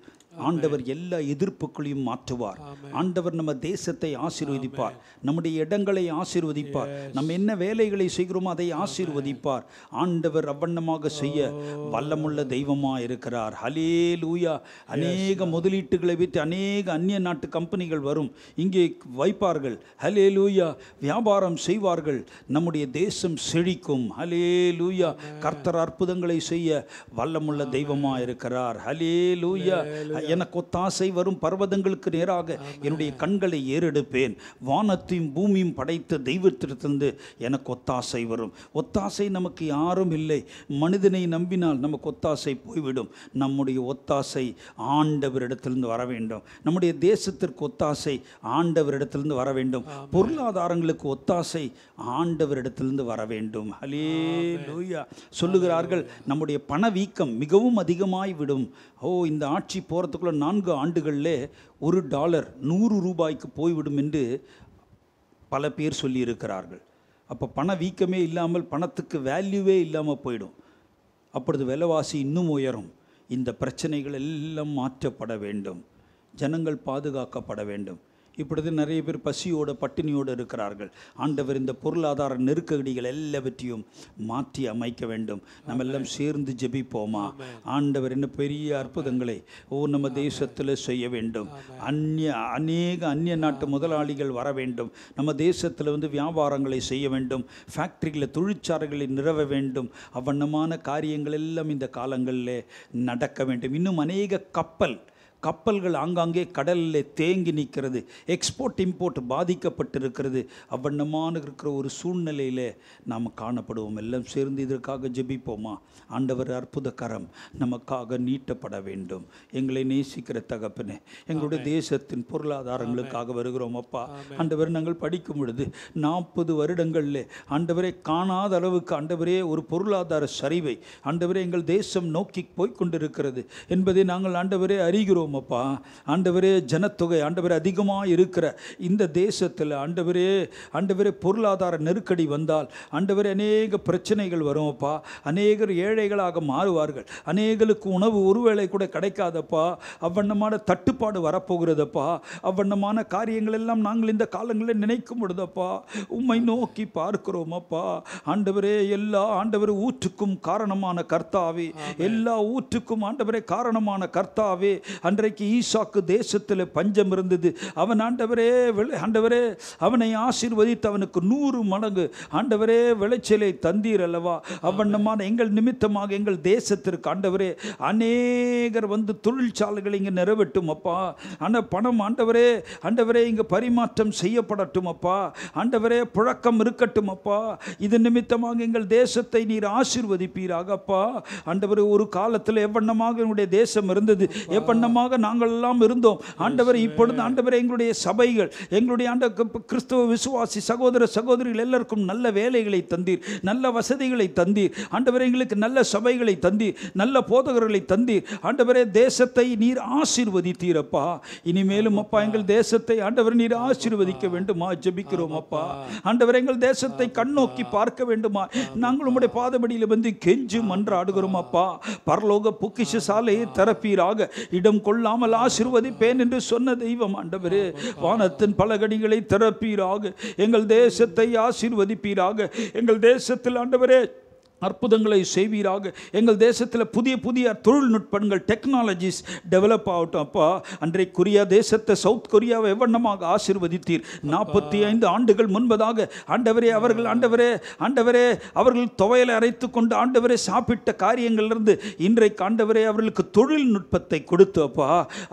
ஆண்டவர் எல்லா எதிர்ப்புகளையும் மாற்றுவார் ஆண்டவர் நம்ம தேசத்தை ஆசீர்வதிப்பார் நம்முடைய இடங்களை ஆசீர்வதிப்பார் நம்ம என்ன வேலைகளை செய்கிறோமோ அதை ஆசீர்வதிப்பார் ஆண்டவர் அவ்வண்ணமாக செய்ய oh. வல்லமுள்ள தெய்வமாக இருக்கிறார் ஹலே லூயா அநேக முதலீட்டுகளை விற்று அநேக அந்நிய நாட்டு கம்பெனிகள் வரும் இங்கே வைப்பார்கள் ஹலே லூயா வியாபாரம் செய்வார்கள் நம்முடைய தேசம் செழிக்கும் ஹலே லூயா கர்த்தர் அற்புதங்களை செய்ய வல்லமுள்ள தெய்வமாக இருக்கிறார் ஹலே லூயா எனக்கு ஒத்தாசை வரும் பர்வதங்களுக்கு நேராக என்னுடைய கண்களை ஏறெடுப்பேன் வானத்தையும் பூமியும் படைத்த தெய்வத்திடத்திலிருந்து எனக்கு ஒத்தாசை வரும் ஒத்தாசை நமக்கு யாரும் இல்லை மனிதனை நம்பினால் நமக்கு ஒத்தாசை போய்விடும் நம்முடைய ஒத்தாசை ஆண்டவரிடத்திலிருந்து வர வேண்டும் நம்முடைய தேசத்திற்கு ஒத்தாசை ஆண்டவரிடத்திலிருந்து வர வேண்டும் பொருளாதாரங்களுக்கு ஒத்தாசை ஆண்டவரிடத்திலிருந்து வர வேண்டும் அலே லூயா சொல்லுகிறார்கள் நம்முடைய பணவீக்கம் மிகவும் அதிகமாய் விடும் ஓ இந்த ஆட்சி போகிறதுக்குள்ளே நான்கு ஆண்டுகளில் ஒரு டாலர் நூறு ரூபாய்க்கு போய்விடும் என்று பல பேர் சொல்லியிருக்கிறார்கள் அப்போ பண வீக்கமே இல்லாமல் பணத்துக்கு வேல்யூவே இல்லாமல் போயிடும் அப்பொழுது விலைவாசி இன்னும் உயரும் இந்த பிரச்சனைகள் எல்லாம் மாற்றப்பட வேண்டும் ஜனங்கள் பாதுகாக்கப்பட வேண்டும் இப்படி நிறைய பேர் பசியோடு பட்டினியோடு இருக்கிறார்கள் ஆண்டவர் இந்த பொருளாதார நெருக்கடிகள் எல்லாவற்றையும் மாற்றி அமைக்க வேண்டும் நம்ம எல்லாம் சேர்ந்து ஜெபிப்போமா ஆண்டவர் என்ன பெரிய அற்புதங்களை ஓ நம்ம தேசத்தில் செய்ய வேண்டும் அந்நிய அநேக அந்நிய நாட்டு முதலாளிகள் வர வேண்டும் நம்ம தேசத்தில் வந்து வியாபாரங்களை செய்ய வேண்டும் ஃபேக்ட்ரிகளை தொழிற்சாலைகளை நிறுவ வேண்டும் அவ்வண்ணமான காரியங்கள் எல்லாம் இந்த காலங்களில் நடக்க வேண்டும் இன்னும் அநேக கப்பல் கப்பல்கள் ஆங்காங்கே கடலில் தேங்கி நிற்கிறது எக்ஸ்போர்ட் இம்போர்ட் பாதிக்கப்பட்டிருக்கிறது அவ்வண்ணமான இருக்கிற ஒரு சூழ்நிலையில் நாம் காணப்படுவோம் எல்லாம் சேர்ந்து இதற்காக ஜெபிப்போமா ஆண்டவர் அற்புதகரம் நமக்காக நீட்டப்பட வேண்டும் எங்களை நேசிக்கிற தகப்பனே எங்களுடைய தேசத்தின் பொருளாதாரங்களுக்காக வருகிறோம் அப்பா ஆண்டவர் நாங்கள் படிக்கும் பொழுது நாற்பது வருடங்களில் ஆண்டவரே காணாத அளவுக்கு ஆண்டவரே ஒரு பொருளாதார சரிவை ஆண்டவரே எங்கள் தேசம் நோக்கி போய்கொண்டிருக்கிறது என்பதை நாங்கள் ஆண்டவரே அறிகிறோம் ஜெபிக்கிறோம் ஆண்டவரே ஜனத்தொகை ஆண்டவர் அதிகமாக இருக்கிற இந்த தேசத்தில் ஆண்டவரே ஆண்டவரே பொருளாதார நெருக்கடி வந்தால் ஆண்டவர் அநேக பிரச்சனைகள் வரும் அநேகர் ஏழைகளாக மாறுவார்கள் அநேகருக்கு உணவு ஒருவேளை கூட கிடைக்காதப்பா அவ்வண்ணமான தட்டுப்பாடு வரப்போகிறதப்பா அவ்வண்ணமான காரியங்கள் எல்லாம் நாங்கள் இந்த காலங்களில் நினைக்கும் பொழுதப்பா உம்மை நோக்கி பார்க்கிறோமப்பா ஆண்டவரே எல்லா ஆண்டவர் ஊற்றுக்கும் காரணமான கர்த்தாவே எல்லா ஊற்றுக்கும் ஆண்டவரே காரணமான கர்த்தாவே அன்றைக்கு ஈசாக்கு தேசத்தில் பஞ்சம் இருந்தது அவன் ஆண்டவரே ஆண்டவரே அவனை ஆசீர்வதித்து அவனுக்கு நூறு மடங்கு ஆண்டவரே விளைச்சலை தந்தீர் அல்லவா அவண்ணமான எங்கள் நிமித்தமாக எங்கள் தேசத்திற்கு ஆண்டவரே அநேகர் வந்து தொழிற்சாலைகள் இங்கே நிறைவேட்டும் அப்பா ஆனால் பணம் ஆண்டவரே ஆண்டவரே இங்கே பரிமாற்றம் செய்யப்படட்டும் அப்பா ஆண்டவரே புழக்கம் இருக்கட்டும் அப்பா இது நிமித்தமாக எங்கள் தேசத்தை நீர் ஆசீர்வதிப்பீராக அப்பா ஆண்டவரே ஒரு காலத்தில் எவ்வண்ணமாக என்னுடைய தேசம் இருந்தது எவ்வண்ணமாக விரோதமாக நாங்கள் எல்லாம் இருந்தோம் ஆண்டவர் இப்பொழுது ஆண்டவர் எங்களுடைய சபைகள் எங்களுடைய ஆண்ட கிறிஸ்தவ விசுவாசி சகோதர சகோதரிகள் எல்லாருக்கும் நல்ல வேலைகளை தந்தீர் நல்ல வசதிகளை தந்தீர் ஆண்டவர் எங்களுக்கு நல்ல சபைகளை தந்தீர் நல்ல போதகர்களை தந்தீர் ஆண்டவரே தேசத்தை நீர் ஆசீர்வதித்தீரப்பா இனிமேலும் அப்பா எங்கள் தேசத்தை ஆண்டவர் நீர் ஆசீர்வதிக்க வேண்டுமா ஜபிக்கிறோம் அப்பா ஆண்டவர் எங்கள் தேசத்தை கண்ணோக்கி பார்க்க வேண்டுமா நாங்கள் உடைய பாதபடியில் வந்து கெஞ்சு மன்றாடுகிறோம் அப்பா பரலோக பொக்கிஷ சாலையை தரப்பீராக இடம் கொள் கொள்ளாமல் ஆசிர்வதிப்பேன் என்று சொன்ன தெய்வம் ஆண்டவரே வானத்தின் பலகடிகளை திறப்பீராக எங்கள் தேசத்தை ஆசீர்வதிப்பீராக எங்கள் தேசத்தில் ஆண்டவரே அற்புதங்களை செய்வீராக எங்கள் தேசத்தில் புதிய புதிய தொழில்நுட்பங்கள் டெக்னாலஜிஸ் டெவலப் ஆகட்டும் அப்பா கொரியா தேசத்தை சவுத் கொரியாவை எவ்வண்ணமாக ஆசிர்வதித்தீர் நாற்பத்தி ஐந்து ஆண்டுகள் முன்பதாக ஆண்டவரே அவர்கள் ஆண்டவரே ஆண்டவரே அவர்கள் துவையில் அரைத்து கொண்டு ஆண்டவரே சாப்பிட்ட காரியங்களிலிருந்து இன்றைக்கு ஆண்டவரே அவர்களுக்கு தொழில்நுட்பத்தை கொடுத்து அப்பா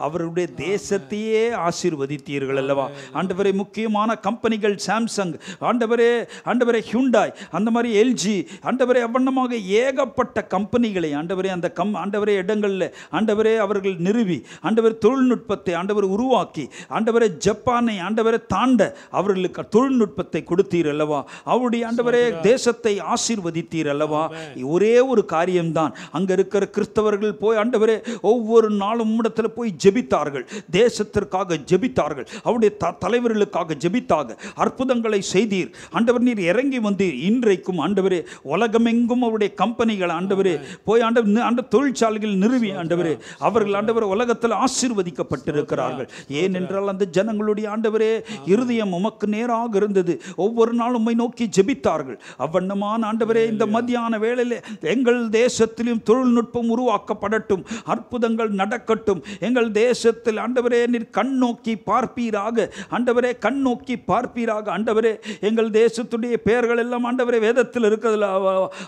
அவருடைய தேசத்தையே ஆசிர்வதித்தீர்கள் அல்லவா ஆண்டவரே முக்கியமான கம்பெனிகள் சாம்சங் ஆண்டவரே ஆண்டவரே ஹியூண்டாய் அந்த மாதிரி எல்ஜி ஆண்டவரே வண்ணமாக ஏகப்பட்ட கம்பெனிகளை ஆண்டவரே அந்த கம் ஆண்டவரே இடங்களில் ஆண்டவரே அவர்கள் நிறுவி ஆண்டவர் தொழில்நுட்பத்தை ஆண்டவர் உருவாக்கி ஆண்டவரே ஜப்பானை ஆண்டவரை தாண்ட அவர்களுக்கு தொழில்நுட்பத்தை கொடுத்தீர் அல்லவா அவருடைய ஆண்டவரே தேசத்தை ஆசீர்வதித்தீர் அல்லவா ஒரே ஒரு காரியம்தான் அங்கே இருக்கிற கிறிஸ்தவர்கள் போய் ஆண்டவரே ஒவ்வொரு நாளும் இடத்துல போய் ஜெபித்தார்கள் தேசத்திற்காக ஜெபித்தார்கள் அவருடைய த தலைவர்களுக்காக ஜெபித்தாக அற்புதங்களை செய்தீர் ஆண்டவர் நீர் இறங்கி வந்தீர் இன்றைக்கும் ஆண்டவரே உலகமெங்க எங்கும் அவருடைய கம்பெனிகள் ஆண்டவர் போய் ஆண்டவர் ஆண்ட தொழிற்சாலைகள் நிறுவி ஆண்டவர் அவர்கள் ஆண்டவர் உலகத்தில் ஆசீர்வதிக்கப்பட்டிருக்கிறார்கள் ஏனென்றால் அந்த ஜனங்களுடைய ஆண்டவரே இருதயம் உமக்கு நேராக இருந்தது ஒவ்வொரு நாளும் உண்மை நோக்கி ஜெபித்தார்கள் அவ்வண்ணமான ஆண்டவரே இந்த மத்தியான வேளையில் எங்கள் தேசத்திலும் தொழில்நுட்பம் உருவாக்கப்படட்டும் அற்புதங்கள் நடக்கட்டும் எங்கள் தேசத்தில் ஆண்டவரே நீர் கண் நோக்கி பார்ப்பீராக ஆண்டவரே கண் நோக்கி பார்ப்பீராக ஆண்டவரே எங்கள் தேசத்துடைய பெயர்கள் எல்லாம் ஆண்டவரே வேதத்தில் இருக்கிறதுல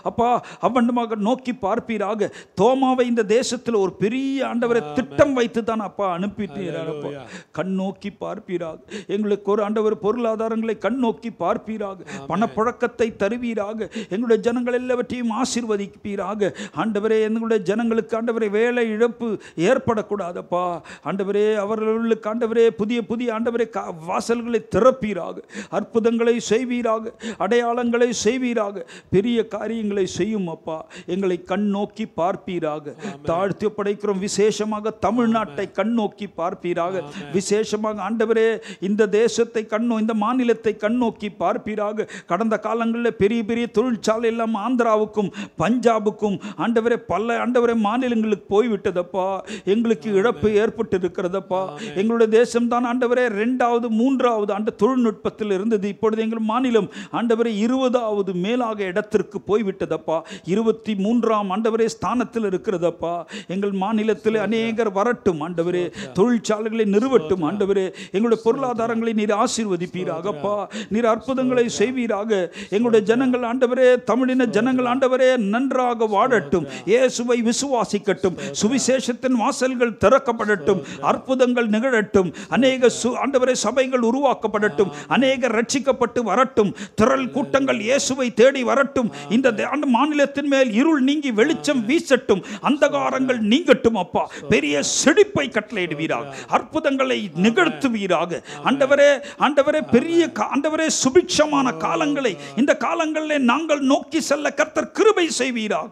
அப்பா அவண்டமாக நோக்கி பார்ப்பீராக தோமாவை இந்த தேசத்தில் ஒரு பெரிய ஆண்டவரை திட்டம் வைத்து தான் அப்பா அப்பா கண் நோக்கி பார்ப்பீராக எங்களுக்கு ஒரு ஆண்டவர் பொருளாதாரங்களை கண் நோக்கி பார்ப்பீராக பணப்புழக்கத்தை தருவீராக எங்களுடைய ஜனங்கள் எல்லாவற்றையும் ஆசீர்வதிப்பீராக ஆண்டவரே எங்களுடைய ஜனங்களுக்கு ஆண்டவரை வேலை இழப்பு ஏற்படக்கூடாதப்பா ஆண்டவரே அவர்களுக்கு ஆண்டவரே புதிய புதிய ஆண்டவரே வாசல்களை திறப்பீராக அற்புதங்களை செய்வீராக அடையாளங்களை செய்வீராக பெரிய காரியங்கள் காரியங்களை செய்யும் அப்பா எங்களை கண் நோக்கி பார்ப்பீராக தாழ்த்தி படைக்கிறோம் விசேஷமாக தமிழ்நாட்டை கண் நோக்கி பார்ப்பீராக விசேஷமாக ஆண்டவரே இந்த தேசத்தை கண்ணோ இந்த மாநிலத்தை கண் நோக்கி பார்ப்பீராக கடந்த காலங்களில் பெரிய பெரிய தொழிற்சாலை எல்லாம் ஆந்திராவுக்கும் பஞ்சாபுக்கும் ஆண்டவரே பல ஆண்டவரே மாநிலங்களுக்கு போய்விட்டதப்பா எங்களுக்கு இழப்பு ஏற்பட்டு இருக்கிறதப்பா எங்களுடைய தேசம்தான் ஆண்டவரே ரெண்டாவது மூன்றாவது ஆண்டு தொழில்நுட்பத்தில் இருந்தது இப்பொழுது எங்கள் மாநிலம் ஆண்டவரே இருபதாவது மேலாக இடத்திற்கு போய்விட்டது விட்டதப்பா இருபத்தி மூன்றாம் ஆண்டவரே ஸ்தானத்தில் இருக்கிறதப்பா எங்கள் மாநிலத்தில் அநேகர் வரட்டும் ஆண்டவரே தொழிற்சாலைகளை நிறுவட்டும் ஆண்டவரே எங்களுடைய பொருளாதாரங்களை நீர் ஆசீர்வதிப்பீராகப்பா நீர் அற்புதங்களை செய்வீராக எங்களுடைய ஜனங்கள் ஆண்டவரே தமிழின ஜனங்கள் ஆண்டவரே நன்றாக வாழட்டும் இயேசுவை விசுவாசிக்கட்டும் சுவிசேஷத்தின் வாசல்கள் திறக்கப்படட்டும் அற்புதங்கள் நிகழட்டும் அநேக ஆண்டவரே சபைகள் உருவாக்கப்படட்டும் அநேகர் ரட்சிக்கப்பட்டு வரட்டும் திரள் கூட்டங்கள் இயேசுவை தேடி வரட்டும் இந்த ஆண்டு மாநிலத்தின் மேல் இருள் நீங்கி வெளிச்சம் வீசட்டும் அந்தகாரங்கள் நீங்கட்டும் அப்பா பெரிய செழிப்பை கட்டளையிடுவீராக அற்புதங்களை நிகழ்த்துவீராக ஆண்டவரே ஆண்டவரே பெரிய ஆண்டவரே சுபிக்ஷமான காலங்களை இந்த காலங்களில் நாங்கள் நோக்கி செல்ல கர்த்தர் கிருபை செய்வீராக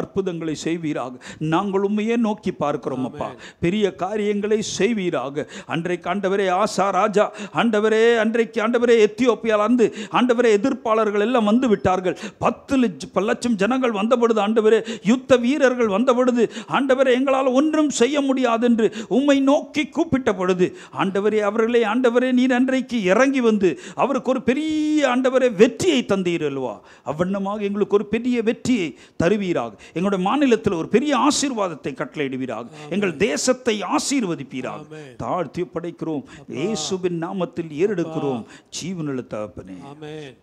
அற்புதங்களை செய்வீராக நாங்கள் உண்மையே நோக்கி பார்க்கிறோம் அப்பா பெரிய காரியங்களை செய்வீராக அன்றைக்கு ஆண்டவரே ஆசா ராஜா ஆண்டவரே அன்றைக்கு ஆண்டவரே எத்தியோப்பியால் வந்து ஆண்டவரே எதிர்ப்பாளர்கள் எல்லாம் வந்து விட்டார்கள் பத்து லட்சம் ஜனங்கள் வந்தபொழுது ஆண்டவரே யுத்த வீரர்கள் வந்தபொழுது ஆண்டவரே எங்களால் ஒன்றும் செய்ய முடியாது என்று உம்மை நோக்கி கூப்பிட்ட பொழுது ஆண்டவரே அவர்களே ஆண்டவரே நீர் அன்றைக்கு இறங்கி வந்து அவருக்கு ஒரு பெரிய ஆண்டவரே வெற்றியை தந்தீரல்வா அவ்வண்ணமாக எங்களுக்கு ஒரு பெரிய வெற்றியை தருவீராக எங்களுடைய மாநிலத்தில் ஒரு பெரிய ஆசீர்வாதத்தை கட்டளையிடுவீராக எங்கள் தேசத்தை ஆசீர்வதிப்பீராக தாழ்த்தி படைக்கிறோம் இயேசுவின் நாமத்தில் ஏறெடுக்கிறோம் ஜீவனுள்ள தகப்பனே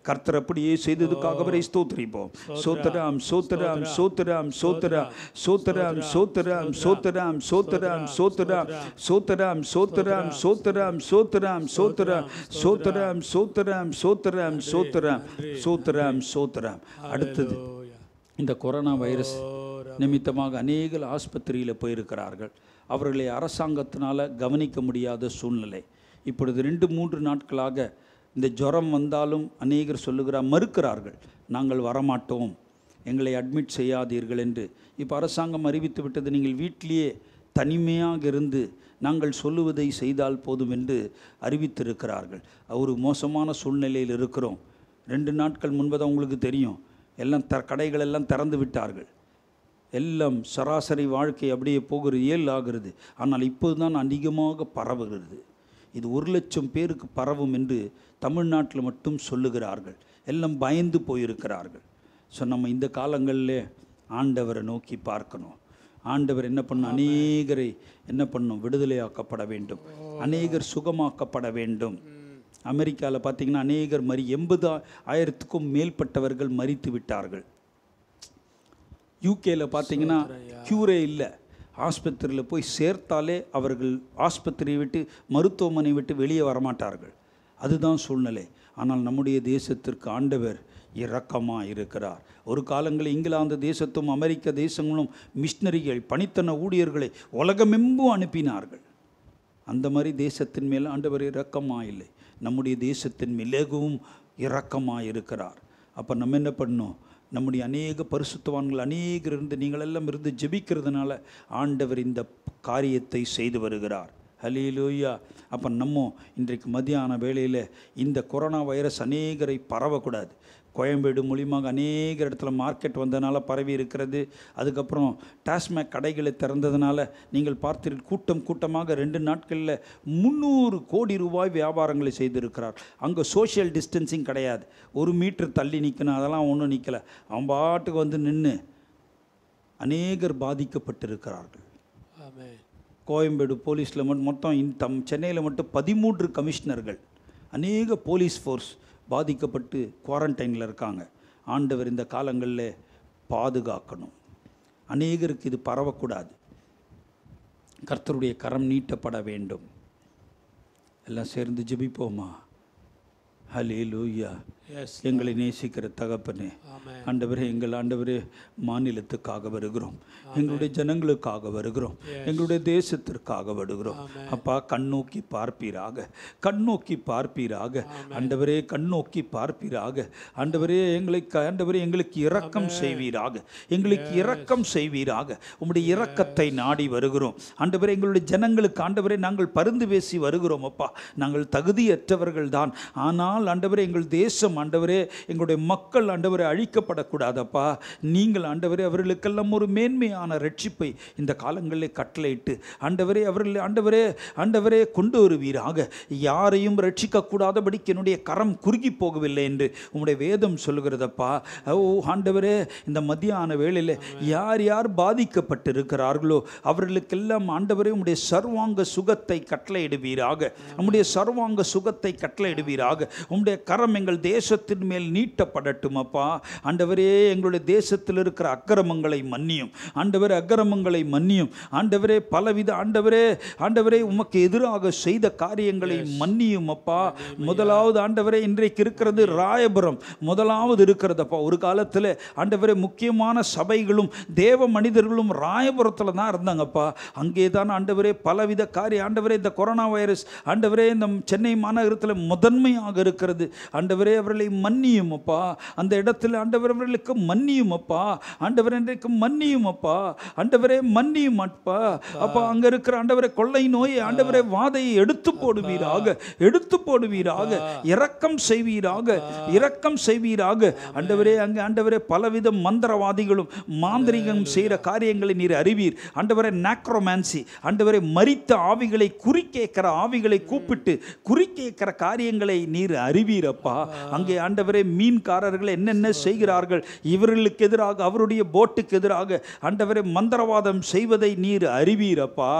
கர்த்தர் அப்படியே செய்ததுக்காக வரை ஸ்தோத்திரிப்போம் சோத்தராம் சோத்தராம் சோத்தராம் சோத்தரா சோத்தராம் சோத்தராம் சோத்தராம் சோத்தராம் சோத்தரா சோத்தராம் சோத்தராம் சோத்தராம் சோத்தராம் சோத்தரா சோத்தராம் சோத்தராம் சோத்தராம் சோத்தராம் சோத்தராம் சோத்தராம் சோத்தராம் அடுத்தது இந்த கொரோனா வைரஸ் நிமித்தமாக அநேகர் ஆஸ்பத்திரியில் போயிருக்கிறார்கள் அவர்களை அரசாங்கத்தினால் கவனிக்க முடியாத சூழ்நிலை இப்பொழுது ரெண்டு மூன்று நாட்களாக இந்த ஜுரம் வந்தாலும் அநேகர் சொல்லுகிறார் மறுக்கிறார்கள் நாங்கள் வரமாட்டோம் எங்களை அட்மிட் செய்யாதீர்கள் என்று இப்போ அரசாங்கம் அறிவித்து விட்டது நீங்கள் வீட்டிலேயே தனிமையாக இருந்து நாங்கள் சொல்லுவதை செய்தால் போதும் என்று அறிவித்திருக்கிறார்கள் ஒரு மோசமான சூழ்நிலையில் இருக்கிறோம் ரெண்டு நாட்கள் முன்பு உங்களுக்கு தெரியும் எல்லாம் த கடைகள் எல்லாம் திறந்து விட்டார்கள் எல்லாம் சராசரி வாழ்க்கை அப்படியே போகிறது இயல் ஆகிறது ஆனால் இப்போது தான் அதிகமாக பரவுகிறது இது ஒரு லட்சம் பேருக்கு பரவும் என்று தமிழ்நாட்டில் மட்டும் சொல்லுகிறார்கள் எல்லாம் பயந்து போயிருக்கிறார்கள் ஸோ நம்ம இந்த காலங்களில் ஆண்டவரை நோக்கி பார்க்கணும் ஆண்டவர் என்ன பண்ணும் அநேகரை என்ன பண்ணும் விடுதலையாக்கப்பட வேண்டும் அநேகர் சுகமாக்கப்பட வேண்டும் அமெரிக்காவில் பார்த்தீங்கன்னா அநேகர் மறி எண்பது ஆயிரத்துக்கும் மேற்பட்டவர்கள் மறித்து விட்டார்கள் யூகேயில் பார்த்தீங்கன்னா க்யூரே இல்லை ஆஸ்பத்திரியில் போய் சேர்த்தாலே அவர்கள் ஆஸ்பத்திரியை விட்டு மருத்துவமனை விட்டு வெளியே வரமாட்டார்கள் அதுதான் சூழ்நிலை ஆனால் நம்முடைய தேசத்திற்கு ஆண்டவர் இரக்கமாக இருக்கிறார் ஒரு காலங்களில் இங்கிலாந்து தேசத்தும் அமெரிக்க தேசங்களும் மிஷினரிகள் பணித்தன ஊழியர்களை உலகமெம்பும் அனுப்பினார்கள் அந்த மாதிரி தேசத்தின் மேல் ஆண்டவர் இரக்கமாக இல்லை நம்முடைய தேசத்தின் மிளகவும் இரக்கமாக இருக்கிறார் அப்போ நம்ம என்ன பண்ணோம் நம்முடைய அநேக பரிசுத்தவான்கள் அநேகர் இருந்து நீங்களெல்லாம் இருந்து ஜெபிக்கிறதுனால ஆண்டவர் இந்த காரியத்தை செய்து வருகிறார் ஹலீலூயா அப்போ நம்ம இன்றைக்கு மதியான வேளையில் இந்த கொரோனா வைரஸ் அநேகரை பரவக்கூடாது கோயம்பேடு மூலியமாக அநேக இடத்துல மார்க்கெட் வந்ததுனால பரவி இருக்கிறது அதுக்கப்புறம் டாஸ்மாக் கடைகளை திறந்ததுனால நீங்கள் பார்த்தீர்கள் கூட்டம் கூட்டமாக ரெண்டு நாட்களில் முந்நூறு கோடி ரூபாய் வியாபாரங்களை செய்திருக்கிறார் அங்கே சோஷியல் டிஸ்டன்சிங் கிடையாது ஒரு மீட்டர் தள்ளி நிற்கணும் அதெல்லாம் ஒன்றும் நிற்கலை அவன் பாட்டுக்கு வந்து நின்று அநேகர் பாதிக்கப்பட்டிருக்கிறார்கள் கோயம்பேடு போலீஸில் மட்டும் மொத்தம் தம் சென்னையில் மட்டும் பதிமூன்று கமிஷனர்கள் அநேக போலீஸ் ஃபோர்ஸ் பாதிக்கப்பட்டு குவாரண்டைனில் இருக்காங்க ஆண்டவர் இந்த காலங்களில் பாதுகாக்கணும் அநேகருக்கு இது பரவக்கூடாது கர்த்தருடைய கரம் நீட்டப்பட வேண்டும் எல்லாம் சேர்ந்து ஜபிப்போமா ஹலே லூயா எங்களை நேசிக்கிற தகப்பனே ஆண்டவரே எங்கள் ஆண்டவரே மாநிலத்துக்காக வருகிறோம் எங்களுடைய ஜனங்களுக்காக வருகிறோம் எங்களுடைய தேசத்திற்காக வருகிறோம் அப்பா கண்ணோக்கி பார்ப்பீராக கண்ணோக்கி பார்ப்பீராக ஆண்டவரே கண்ணோக்கி பார்ப்பீராக ஆண்டவரே எங்களை ஆண்டவரே எங்களுக்கு இரக்கம் செய்வீராக எங்களுக்கு இரக்கம் செய்வீராக உம்முடைய இரக்கத்தை நாடி வருகிறோம் ஆண்டவரே எங்களுடைய ஜனங்களுக்கு ஆண்டவரே நாங்கள் பருந்து பேசி வருகிறோம் அப்பா நாங்கள் தகுதியற்றவர்கள் தான் ஆனால் அதனால் ஆண்டவரே எங்கள் தேசம் ஆண்டவரே எங்களுடைய மக்கள் ஆண்டவரை அழிக்கப்படக்கூடாதப்பா நீங்கள் ஆண்டவரே அவர்களுக்கெல்லாம் ஒரு மேன்மையான ரட்சிப்பை இந்த காலங்களில் கட்டளையிட்டு ஆண்டவரே அவர்கள் ஆண்டவரே ஆண்டவரே கொண்டு வருவீராக யாரையும் ரட்சிக்கக்கூடாதபடிக்கு என்னுடைய கரம் குறுகி போகவில்லை என்று உங்களுடைய வேதம் சொல்கிறதப்பா ஓ ஆண்டவரே இந்த மதியான வேளையில் யார் யார் பாதிக்கப்பட்டிருக்கிறார்களோ அவர்களுக்கெல்லாம் ஆண்டவரே உடைய சர்வாங்க சுகத்தை கட்டளையிடுவீராக நம்முடைய சர்வாங்க சுகத்தை கட்டளையிடுவீராக உம்முடைய கரம் எங்கள் தேசத்தின் மேல் நீட்டப்படட்டும் அப்பா ஆண்டவரே எங்களுடைய தேசத்தில் இருக்கிற அக்கிரமங்களை மன்னியும் ஆண்டவரே அக்கிரமங்களை மன்னியும் ஆண்டவரே பலவித ஆண்டவரே ஆண்டவரே உமக்கு எதிராக செய்த காரியங்களை மன்னியும் அப்பா முதலாவது ஆண்டவரே இன்றைக்கு இருக்கிறது ராயபுரம் முதலாவது இருக்கிறதப்பா ஒரு காலத்தில் ஆண்டவரே முக்கியமான சபைகளும் தேவ மனிதர்களும் ராயபுரத்தில் தான் இருந்தாங்கப்பா அங்கே தான் ஆண்டவரே பலவித காரிய ஆண்டவரே இந்த கொரோனா வைரஸ் ஆண்டவரே இந்த சென்னை மாநகரத்தில் முதன்மையாக இருக்கிற இருக்கிறது ஆண்டவரே அவர்களை மன்னியும் அப்பா அந்த இடத்துல ஆண்டவர் அவர்களுக்கு மன்னியும் அப்பா ஆண்டவர் இன்றைக்கு மன்னியும் அப்பா ஆண்டவரே மன்னியும் அப்பா அப்பா அங்க இருக்கிற ஆண்டவரை கொள்ளை நோய் ஆண்டவரை வாதையை எடுத்து போடுவீராக எடுத்து போடுவீராக இரக்கம் செய்வீராக இரக்கம் செய்வீராக ஆண்டவரே அங்க ஆண்டவரே பலவித மந்திரவாதிகளும் மாந்திரிகம் செய்கிற காரியங்களை நீர் அறிவீர் ஆண்டவரை நாக்ரோமான்சி ஆண்டவரை மறித்த ஆவிகளை குறி கேட்கிற ஆவிகளை கூப்பிட்டு குறி கேட்கிற காரியங்களை நீர் அறிவீரப்பா அங்கே ஆண்டவரே மீன்காரர்கள் என்னென்ன செய்கிறார்கள் இவர்களுக்கு எதிராக அவருடைய போட்டுக்கு எதிராக ஆண்டவரே மந்திரவாதம் செய்வதை நீர் அறிவீரப்பா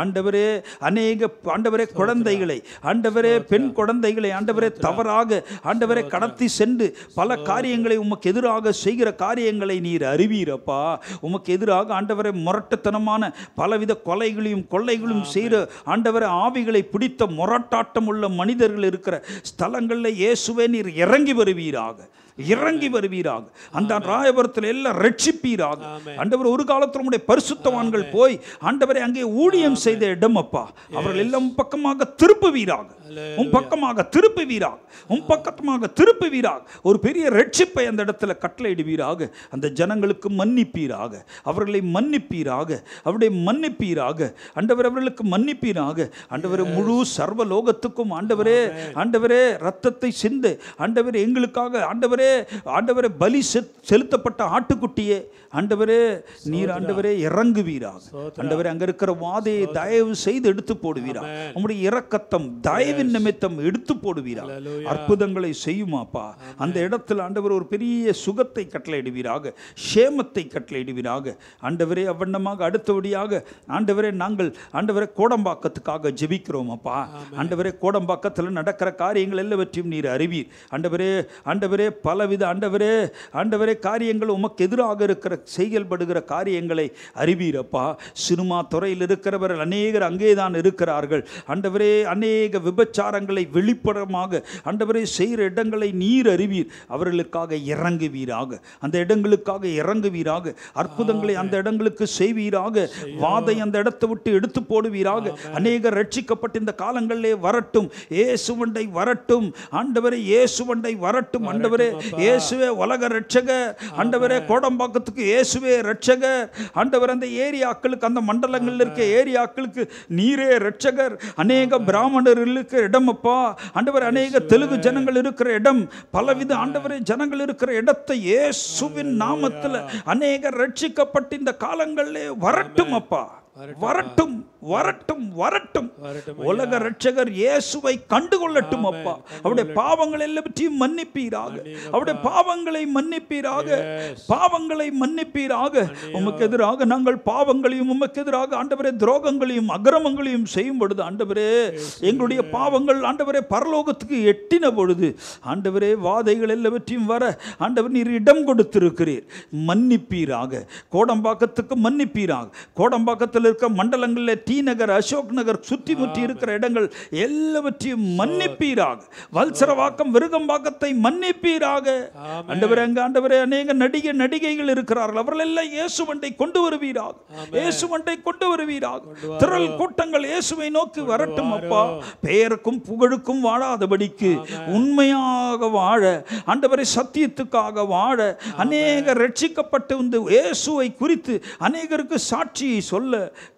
ஆண்டவரே அநேக ஆண்டவரே குழந்தைகளை ஆண்டவரே பெண் குழந்தைகளை ஆண்டவரே தவறாக ஆண்டவரே கடத்தி சென்று பல காரியங்களை உமக்கு எதிராக செய்கிற காரியங்களை நீர் அறிவீரப்பா உமக்கு எதிராக ஆண்டவரே முரட்டுத்தனமான பலவித கொலைகளையும் கொள்ளைகளும் செய்கிற ஆண்டவரே ஆவிகளை பிடித்த முரட்டாட்டம் உள்ள மனிதர்கள் இருக்கிற ஸ்தலங்கள் நாட்களில் இயேசுவே நீர் இறங்கி வருவீராக இறங்கி வருவீராக அந்த ராயபுரத்தில் எல்லாம் ரட்சிப்பீராக ஆண்டவர் ஒரு காலத்தில் உடைய பரிசுத்தவான்கள் போய் ஆண்டவரை அங்கே ஊழியம் செய்த இடம் அப்பா அவர்கள் எல்லாம் பக்கமாக திருப்புவீராக உன் பக்கமாக திருப்புவீராக உன் பக்கமாக திருப்புவீராக ஒரு பெரிய ரட்சிப்பை அந்த இடத்துல கட்டளையிடுவீராக அந்த ஜனங்களுக்கு மன்னிப்பீராக அவர்களை மன்னிப்பீராக அவருடைய மன்னிப்பீராக ஆண்டவர் அவர்களுக்கு மன்னிப்பீராக ஆண்டவர் முழு சர்வ லோகத்துக்கும் ஆண்டவரே ஆண்டவரே ரத்தத்தை சிந்து ஆண்டவர் எங்களுக்காக ஆண்டவரே ஆண்டவரே ஆண்டவரே பலி செலுத்தப்பட்ட ஆட்டுக்குட்டியே அண்டவரே நீர் ஆண்டவரே இறங்குவீராக அண்டவரே அங்க இருக்கிற வாதையை தயவு செய்து எடுத்து போடுவீராக உங்களுடைய இரக்கத்தம் தயவின் நிமித்தம் எடுத்து போடுவீராக அற்புதங்களை செய்யுமாப்பா அந்த இடத்துல ஆண்டவர் ஒரு பெரிய சுகத்தை கட்டளையிடுவீராக சேமத்தை கட்டளையிடுவீராக அண்டவரே அவ்வண்ணமாக அடுத்தபடியாக ஆண்டவரே நாங்கள் அண்டவரே கோடம்பாக்கத்துக்காக ஜெபிக்கிறோம் அப்பா ஆண்டவரே கோடம்பாக்கத்தில் நடக்கிற காரியங்கள் எல்லாவற்றையும் நீர் அறிவீர் ஆண்டவரே ஆண்டவரே பலவித ஆண்டவரே ஆண்டவரே காரியங்கள் உமக்கு எதிராக இருக்கிற செயல்படுகிற காரியங்களை அறிவீரப்பா சினிமா துறையில் இருக்கிறவர்கள் அநேகர் அங்கே தான் இருக்கிறார்கள் அண்டவரே அநேக விபச்சாரங்களை வெளிப்படமாக அண்டவரே செய்கிற இடங்களை நீர் அறிவீர் அவர்களுக்காக இறங்குவீராக அந்த இடங்களுக்காக இறங்குவீராக அற்புதங்களை அந்த இடங்களுக்கு செய்வீராக வாதை அந்த இடத்தை விட்டு எடுத்து போடுவீராக அநேகர் ரட்சிக்கப்பட்ட இந்த காலங்களிலே வரட்டும் இயேசுவண்டை வரட்டும் ஆண்டவரே இயேசுவண்டை வரட்டும் ஆண்டவரே இயேசுவே உலக ரட்சக ஆண்டவரே கோடம்பாக்கத்துக்கு இயேசுவே ரட்சகர் ஆண்டவர் அந்த ஏரியாக்களுக்கு அந்த மண்டலங்களில் இருக்க ஏரியாக்களுக்கு நீரே ரட்சகர் அநேக பிராமணர் இருக்கிற இடம் அப்பா ஆண்டவர் அநேக தெலுங்கு ஜனங்கள் இருக்கிற இடம் பலவித ஆண்டவரே ஜனங்கள் இருக்கிற இடத்தை இயேசுவின் நாமத்தில் அநேக ரட்சிக்கப்பட்டு இந்த காலங்களிலே வரட்டும் அப்பா வரட்டும் வரட்டும் வரட்டும் உலக ரட்சகர் இயேசுவை கண்டுகொள்ளட்டும் அப்பா அவருடைய பாவங்கள் எல்லாவற்றையும் மன்னிப்பீராக அவருடைய பாவங்களை மன்னிப்பீராக பாவங்களை மன்னிப்பீராக உமக்கு எதிராக நாங்கள் பாவங்களையும் உமக்கு எதிராக ஆண்டவரே துரோகங்களையும் அக்கிரமங்களையும் செய்யும் பொழுது ஆண்டவரே எங்களுடைய பாவங்கள் ஆண்டவரே பரலோகத்துக்கு எட்டின பொழுது ஆண்டவரே வாதைகள் எல்லாவற்றையும் வர ஆண்டவர் நீர் இடம் கொடுத்திருக்கிறீர் மன்னிப்பீராக கோடம்பாக்கத்துக்கு மன்னிப்பீராக கோடம்பாக்கத்தில் தமிழ்நாட்டில் இருக்க மண்டலங்களில் டி நகர் அசோக் நகர் சுற்றி முற்றி இருக்கிற இடங்கள் எல்லாவற்றையும் மன்னிப்பீராக வல்சரவாக்கம் விருகம்பாக்கத்தை மன்னிப்பீராக ஆண்டவரே அங்கே ஆண்டவரே அநேக நடிகை நடிகைகள் இருக்கிறார்கள் அவர்கள் எல்லாம் இயேசுவண்டை கொண்டு வருவீராக இயேசு வண்டை கொண்டு வருவீராக திரள் கூட்டங்கள் இயேசுவை நோக்கி வரட்டும் அப்பா பெயருக்கும் புகழுக்கும் வாழாதபடிக்கு உண்மையாக வாழ ஆண்டவரை சத்தியத்துக்காக வாழ அநேக ரட்சிக்கப்பட்டு வந்து இயேசுவை குறித்து அநேகருக்கு சாட்சியை சொல்ல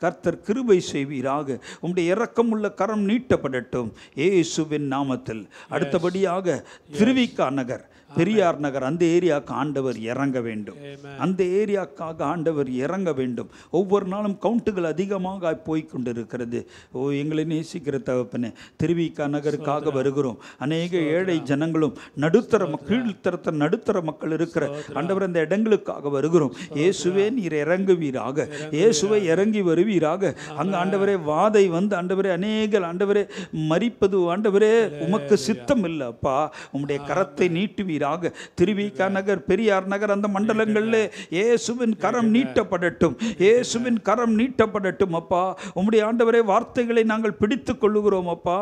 கர்த்தர் கிருபை செய்வீராக உம்முடைய இறக்கம் உள்ள கரம் நீட்டப்படட்டும் ஏசுவின் நாமத்தில் அடுத்தபடியாக திருவிக்கா நகர் பெரியார் நகர் அந்த ஏரியாவுக்கு ஆண்டவர் இறங்க வேண்டும் அந்த ஏரியாவுக்காக ஆண்டவர் இறங்க வேண்டும் ஒவ்வொரு நாளும் கவுண்ட்டுகள் அதிகமாக போய் கொண்டிருக்கிறது ஓ எங்களை நேசிக்கிற தகப்பனே திருவிக்கா நகருக்காக வருகிறோம் அநேக ஏழை ஜனங்களும் நடுத்தர கீழ்த்தரத்த நடுத்தர மக்கள் இருக்கிற ஆண்டவர் அந்த இடங்களுக்காக வருகிறோம் இயேசுவே நீர் இறங்குவீராக இயேசுவை இறங்கி வருவீராக அங்கு ஆண்டவரே வாதை வந்து ஆண்டவரே அநேக ஆண்டவரே மறிப்பது ஆண்டவரே உமக்கு சித்தம் இல்லைப்பா உம்முடைய கரத்தை நீட்டுவீர் செய்வீராக திருவிகா நகர் பெரியார் நகர் அந்த மண்டலங்களில் இயேசுவின் கரம் நீட்டப்படட்டும் இயேசுவின் கரம் நீட்டப்படட்டும் அப்பா உம்முடைய ஆண்டவரே வார்த்தைகளை நாங்கள் பிடித்து கொள்ளுகிறோம் அப்பா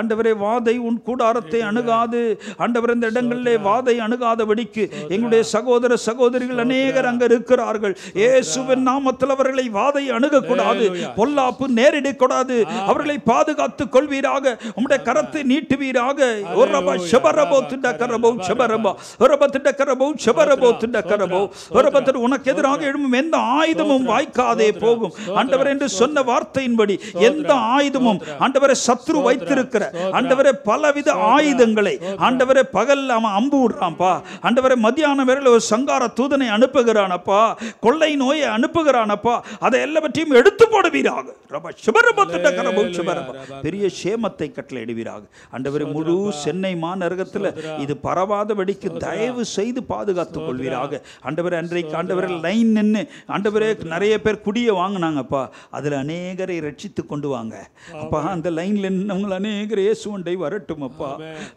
ஆண்டவரே வாதை உன் கூடாரத்தை அணுகாது ஆண்டவர் இந்த இடங்களிலே வாதை அணுகாதபடிக்கு எங்களுடைய சகோதர சகோதரிகள் அநேகர் அங்கே இருக்கிறார்கள் இயேசுவின் நாமத்தில் அவர்களை வாதை அணுகக்கூடாது பொல்லாப்பு நேரிடக்கூடாது அவர்களை பாதுகாத்துக் கொள்வீராக உம்முடைய கரத்தை நீட்டுவீராக ஒரு ரபா செபரபோ திண்ட கரபோ செபரபோ திண்டக்கரபோ ஒருப திண்டக்கரபோ செபரபோ திண்டக்கரபோ உனக்கு எதிராக எழும்பும் எந்த ஆயுதமும் வாய்க்காதே போகும் ஆண்டவர் என்று சொன்ன வார்த்தையின்படி எந்த ஆயுதமும் ஆண்டவரை சத்ரு வைத்திருக்கிற ஆண்டவரை பலவித ஆயுதங்களை ஆண்டவரை பகல் அவன் அம்பு விடுறான்ப்பா ஆண்டவரை மத்தியான வேளையில் ஒரு சங்கார தூதனை அனுப்புகிறானப்பா கொள்ளை நோயை அனுப்புகிறானப்பா அதை எல்லாவற்றையும் எடுத்து போடுவீராக பெரிய சேமத்தை கட்டளையிடுவீராக ஆண்டவர் முழு சென்னை மாநகரத்தில் இது பரவாத வரும்படிக்கு தயவு செய்து பாதுகாத்துக் கொள்வீராக ஆண்டவர் அன்றைக்கு ஆண்டவர் லைன் நின்று ஆண்டவரே நிறைய பேர் குடிய வாங்கினாங்கப்பா அதில் அநேகரை ரட்சித்து கொண்டு வாங்க அப்பா அந்த லைனில் நின்னவங்க அநேகர் ஏசுவண்டை வரட்டும் அப்பா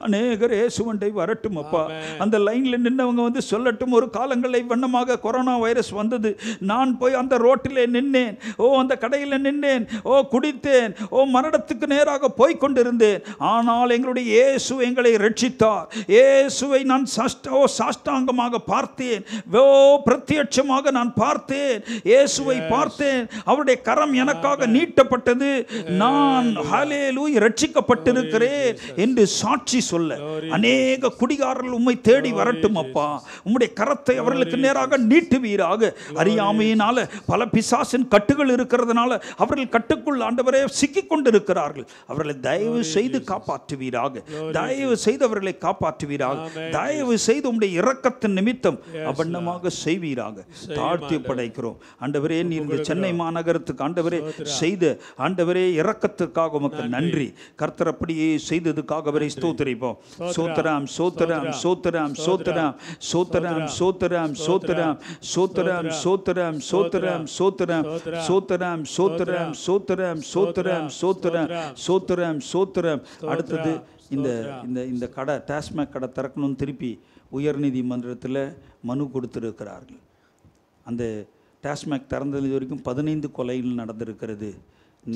அநேகர் ஏசுவண்டை வரட்டும் அப்பா அந்த லைனில் நின்னவங்க வந்து சொல்லட்டும் ஒரு காலங்களை வண்ணமாக கொரோனா வைரஸ் வந்தது நான் போய் அந்த ரோட்டில் நின்றேன் ஓ அந்த கடையில் நின்றேன் ஓ குடித்தேன் ஓ மரணத்துக்கு நேராக போய்கொண்டிருந்தேன் ஆனால் எங்களுடைய இயேசு எங்களை ரட்சித்தார் இயேசுவை நான் நான் சாஷ்டோ சாஷ்டாங்கமாக பார்த்தேன் ஓ பிரத்யட்சமாக நான் பார்த்தேன் இயேசுவை பார்த்தேன் அவருடைய கரம் எனக்காக நீட்டப்பட்டது நான் ஹலேலு ரட்சிக்கப்பட்டிருக்கிறேன் என்று சாட்சி சொல்ல அநேக குடிகாரர்கள் உம்மை தேடி வரட்டும் அப்பா உம்முடைய கரத்தை அவர்களுக்கு நேராக நீட்டுவீராக அறியாமையினால பல பிசாசின் கட்டுகள் இருக்கிறதுனால அவர்கள் கட்டுக்குள் ஆண்டவரே சிக்கிக் கொண்டிருக்கிறார்கள் அவர்களை தயவு செய்து காப்பாற்றுவீராக தயவு செய்து அவர்களை காப்பாற்றுவீராக தயவு செய்து உங்களுடைய இரக்கத்தின் நிமித்தம் அபண்டமாக செய்வீராக தாழ்த்தி படைக்கிறோம் ஆண்டவரே நீ இந்த சென்னை மாநகரத்துக்கு ஆண்டவரே செய்த ஆண்டவரே இரக்கத்துக்காக உமக்கு நன்றி கர்த்தர் அப்படியே செய்ததுக்காக அவரை ஸ்தோத்தரிப்போம் சோத்தராம் சோத்தராம் சோத்தராம் சோத்தராம் சோத்தராம் சோத்தராம் சோத்தராம் சோத்தராம் சோத்தராம் சோத்தராம் சோத்தராம் சோத்தராம் சோத்தராம் சோத்தராம் சோத்தராம் சோத்தராம் சோத்தராம் சோத்தராம் அடுத்தது இந்த இந்த இந்த கடை டாஸ்மாக் கடை திறக்கணும்னு திருப்பி உயர்நீதிமன்றத்தில் மனு கொடுத்துருக்கிறார்கள் அந்த டாஸ்மாக் திறந்தது வரைக்கும் பதினைந்து கொலைகள் நடந்திருக்கிறது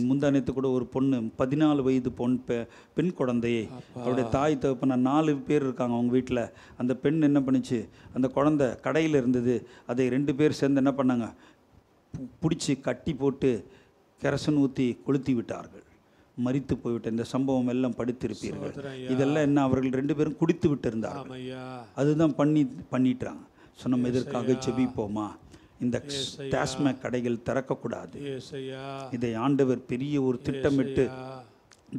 முந்தானத்து கூட ஒரு பொண்ணு பதினாலு வயது பொன் பெ பெண் குழந்தையே அவருடைய தாய் தகப்பன நாலு பேர் இருக்காங்க அவங்க வீட்டில் அந்த பெண் என்ன பண்ணிச்சு அந்த குழந்தை கடையில் இருந்தது அதை ரெண்டு பேர் சேர்ந்து என்ன பண்ணாங்க பிடிச்சி கட்டி போட்டு கெரசன் ஊற்றி கொளுத்தி விட்டார்கள் மறித்து போய்விட்ட இந்த சம்பவம் எல்லாம் படித்திருப்பீர்கள் இதெல்லாம் என்ன அவர்கள் ரெண்டு பேரும் குடித்து விட்டிருந்தார்கள் அதுதான் பண்ணி பண்ணிட்டாங்க ஸோ நம்ம இதற்காக செபிப்போமா இந்த டாஸ்மாக் கடைகள் திறக்கக்கூடாது இதை ஆண்டவர் பெரிய ஒரு திட்டமிட்டு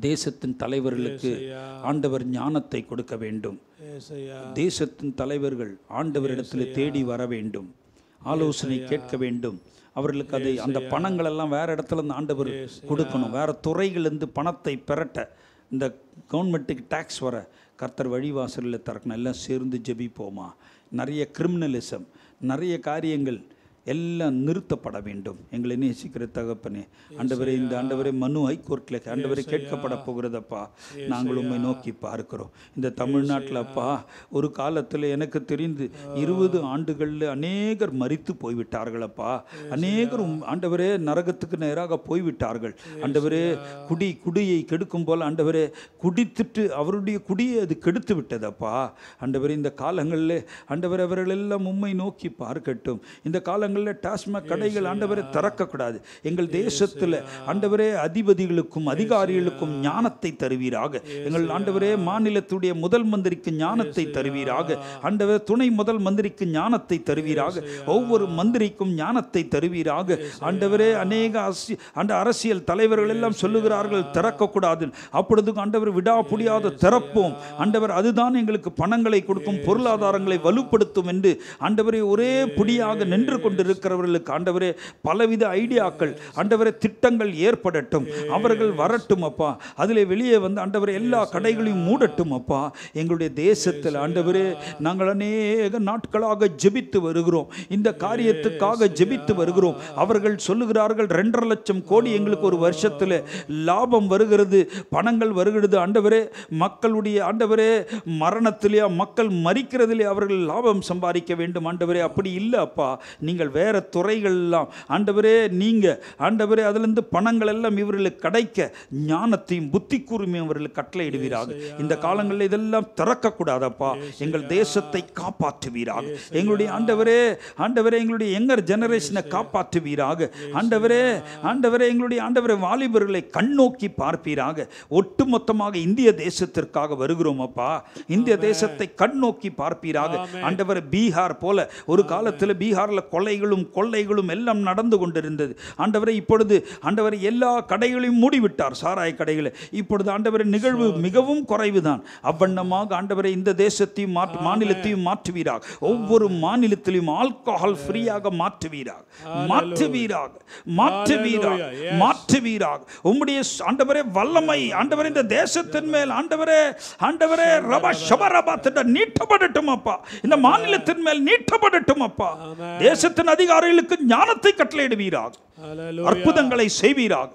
தேசத்தின் தலைவர்களுக்கு ஆண்டவர் ஞானத்தை கொடுக்க வேண்டும் தேசத்தின் தலைவர்கள் ஆண்டவரிடத்தில் தேடி வர வேண்டும் ஆலோசனை கேட்க வேண்டும் அவர்களுக்கு அதை அந்த பணங்கள் எல்லாம் வேறு இடத்துலேருந்து ஆண்டவர் கொடுக்கணும் வேறு துறையிலேருந்து பணத்தை பெறட்ட இந்த கவர்மெண்ட்டுக்கு டேக்ஸ் வர கர்த்தர் வழிவாசலில் திறக்கணும் எல்லாம் சேர்ந்து ஜெபிப்போமா நிறைய கிரிமினலிசம் நிறைய காரியங்கள் எல்லாம் நிறுத்தப்பட வேண்டும் எங்களை நேசிக்கிற தகப்பனே ஆண்டவரை இந்த ஆண்டவரை மனு ஹைகோர்ட்டில் ஆண்டவரை கேட்கப்பட போகிறதப்பா நாங்கள் உண்மை நோக்கி பார்க்கிறோம் இந்த தமிழ்நாட்டில் அப்பா ஒரு காலத்தில் எனக்கு தெரிந்து இருபது ஆண்டுகளில் அநேகர் மறித்து போய்விட்டார்களப்பா அநேகரும் ஆண்டவரே நரகத்துக்கு நேராக போய்விட்டார்கள் ஆண்டவரே குடி குடியை கெடுக்கும் போல் ஆண்டவரே குடித்துட்டு அவருடைய குடியை அது கெடுத்து விட்டதப்பா ஆண்டவரே இந்த காலங்களில் ஆண்டவர் அவர்கள் எல்லாம் உண்மை நோக்கி பார்க்கட்டும் இந்த காலங்கள் மாநிலங்களில் டாஸ்மாக் கடைகள் ஆண்டவரை திறக்கக்கூடாது எங்கள் தேசத்தில் ஆண்டவரே அதிபதிகளுக்கும் அதிகாரிகளுக்கும் ஞானத்தை தருவீராக எங்கள் ஆண்டவரே மாநிலத்துடைய முதல் மந்திரிக்கு ஞானத்தை தருவீராக ஆண்டவர் துணை முதல் மந்திரிக்கு ஞானத்தை தருவீராக ஒவ்வொரு மந்திரிக்கும் ஞானத்தை தருவீராக ஆண்டவரே அநேக அந்த அரசியல் தலைவர்கள் எல்லாம் சொல்லுகிறார்கள் திறக்கக்கூடாது அப்பொழுது ஆண்டவர் விடாப்புடியாத திறப்போம் ஆண்டவர் அதுதான் எங்களுக்கு பணங்களை கொடுக்கும் பொருளாதாரங்களை வலுப்படுத்தும் என்று ஆண்டவரை ஒரே புடியாக நின்று கொண்டு இருக்கிறவர்களுக்கு ஆண்டவரே பலவித ஐடியாக்கள் ஆண்டவரே திட்டங்கள் ஏற்படட்டும் அவர்கள் வரட்டும் அப்பா அதில் வெளியே வந்து ஆண்டவர் எல்லா கடைகளையும் மூடட்டும் அப்பா எங்களுடைய தேசத்தில் ஆண்டவரே நாங்கள் அநேக நாட்களாக ஜெபித்து வருகிறோம் இந்த காரியத்துக்காக ஜெபித்து வருகிறோம் அவர்கள் சொல்லுகிறார்கள் ரெண்டரை லட்சம் கோடி எங்களுக்கு ஒரு வருஷத்தில் லாபம் வருகிறது பணங்கள் வருகிறது ஆண்டவரே மக்களுடைய ஆண்டவரே மரணத்திலேயே மக்கள் மறிக்கிறதிலே அவர்கள் லாபம் சம்பாதிக்க வேண்டும் ஆண்டவரே அப்படி இல்லை அப்பா நீங்கள் வேறு துறைகள்லாம் ஆண்டவரே நீங்கள் ஆண்டவரே அதிலிருந்து பணங்கள் எல்லாம் இவர்களுக்கு கிடைக்க ஞானத்தையும் புத்தி கூர்மையும் அவர்களுக்கு கட்டளையிடுவீராக இந்த காலங்களில் இதெல்லாம் திறக்கக்கூடாதப்பா எங்கள் தேசத்தை காப்பாற்றுவீராக எங்களுடைய ஆண்டவரே ஆண்டவரே எங்களுடைய எங்கர் ஜெனரேஷனை காப்பாற்றுவீராக ஆண்டவரே ஆண்டவரே எங்களுடைய ஆண்டவரே வாலிபர்களை கண்ணோக்கி பார்ப்பீராக ஒட்டுமொத்தமாக இந்திய தேசத்திற்காக வருகிறோம் அப்பா இந்திய தேசத்தை கண் நோக்கி பார்ப்பீராக ஆண்டவர் பீகார் போல ஒரு காலத்தில் பீகாரில் கொலைகள் கொலைகளும் கொள்ளைகளும் எல்லாம் நடந்து கொண்டிருந்தது ஆண்டவரை இப்பொழுது ஆண்டவர் எல்லா கடைகளையும் மூடிவிட்டார் சாராய கடைகளை இப்பொழுது ஆண்டவர் நிகழ்வு மிகவும் குறைவுதான் அவ்வண்ணமாக ஆண்டவரை இந்த தேசத்தையும் மாற்று மாநிலத்தையும் மாற்றுவீராக ஒவ்வொரு மாநிலத்திலும் ஆல்கஹால் ஃப்ரீயாக மாற்றுவீராக மாற்றுவீராக மாற்றுவீராக மாற்றுவீராக உம்முடைய ஆண்டவரே வல்லமை ஆண்டவர் இந்த தேசத்தின் மேல் ஆண்டவரே ஆண்டவரே ரப ஷபரபா திட்ட நீட்டப்படட்டும் அப்பா இந்த மாநிலத்தின் மேல் நீட்டப்படட்டும் அப்பா தேசத்தின் அரசன் அதிகாரிகளுக்கு ஞானத்தை கட்டளையிடுவீராக அற்புதங்களை செய்வீராக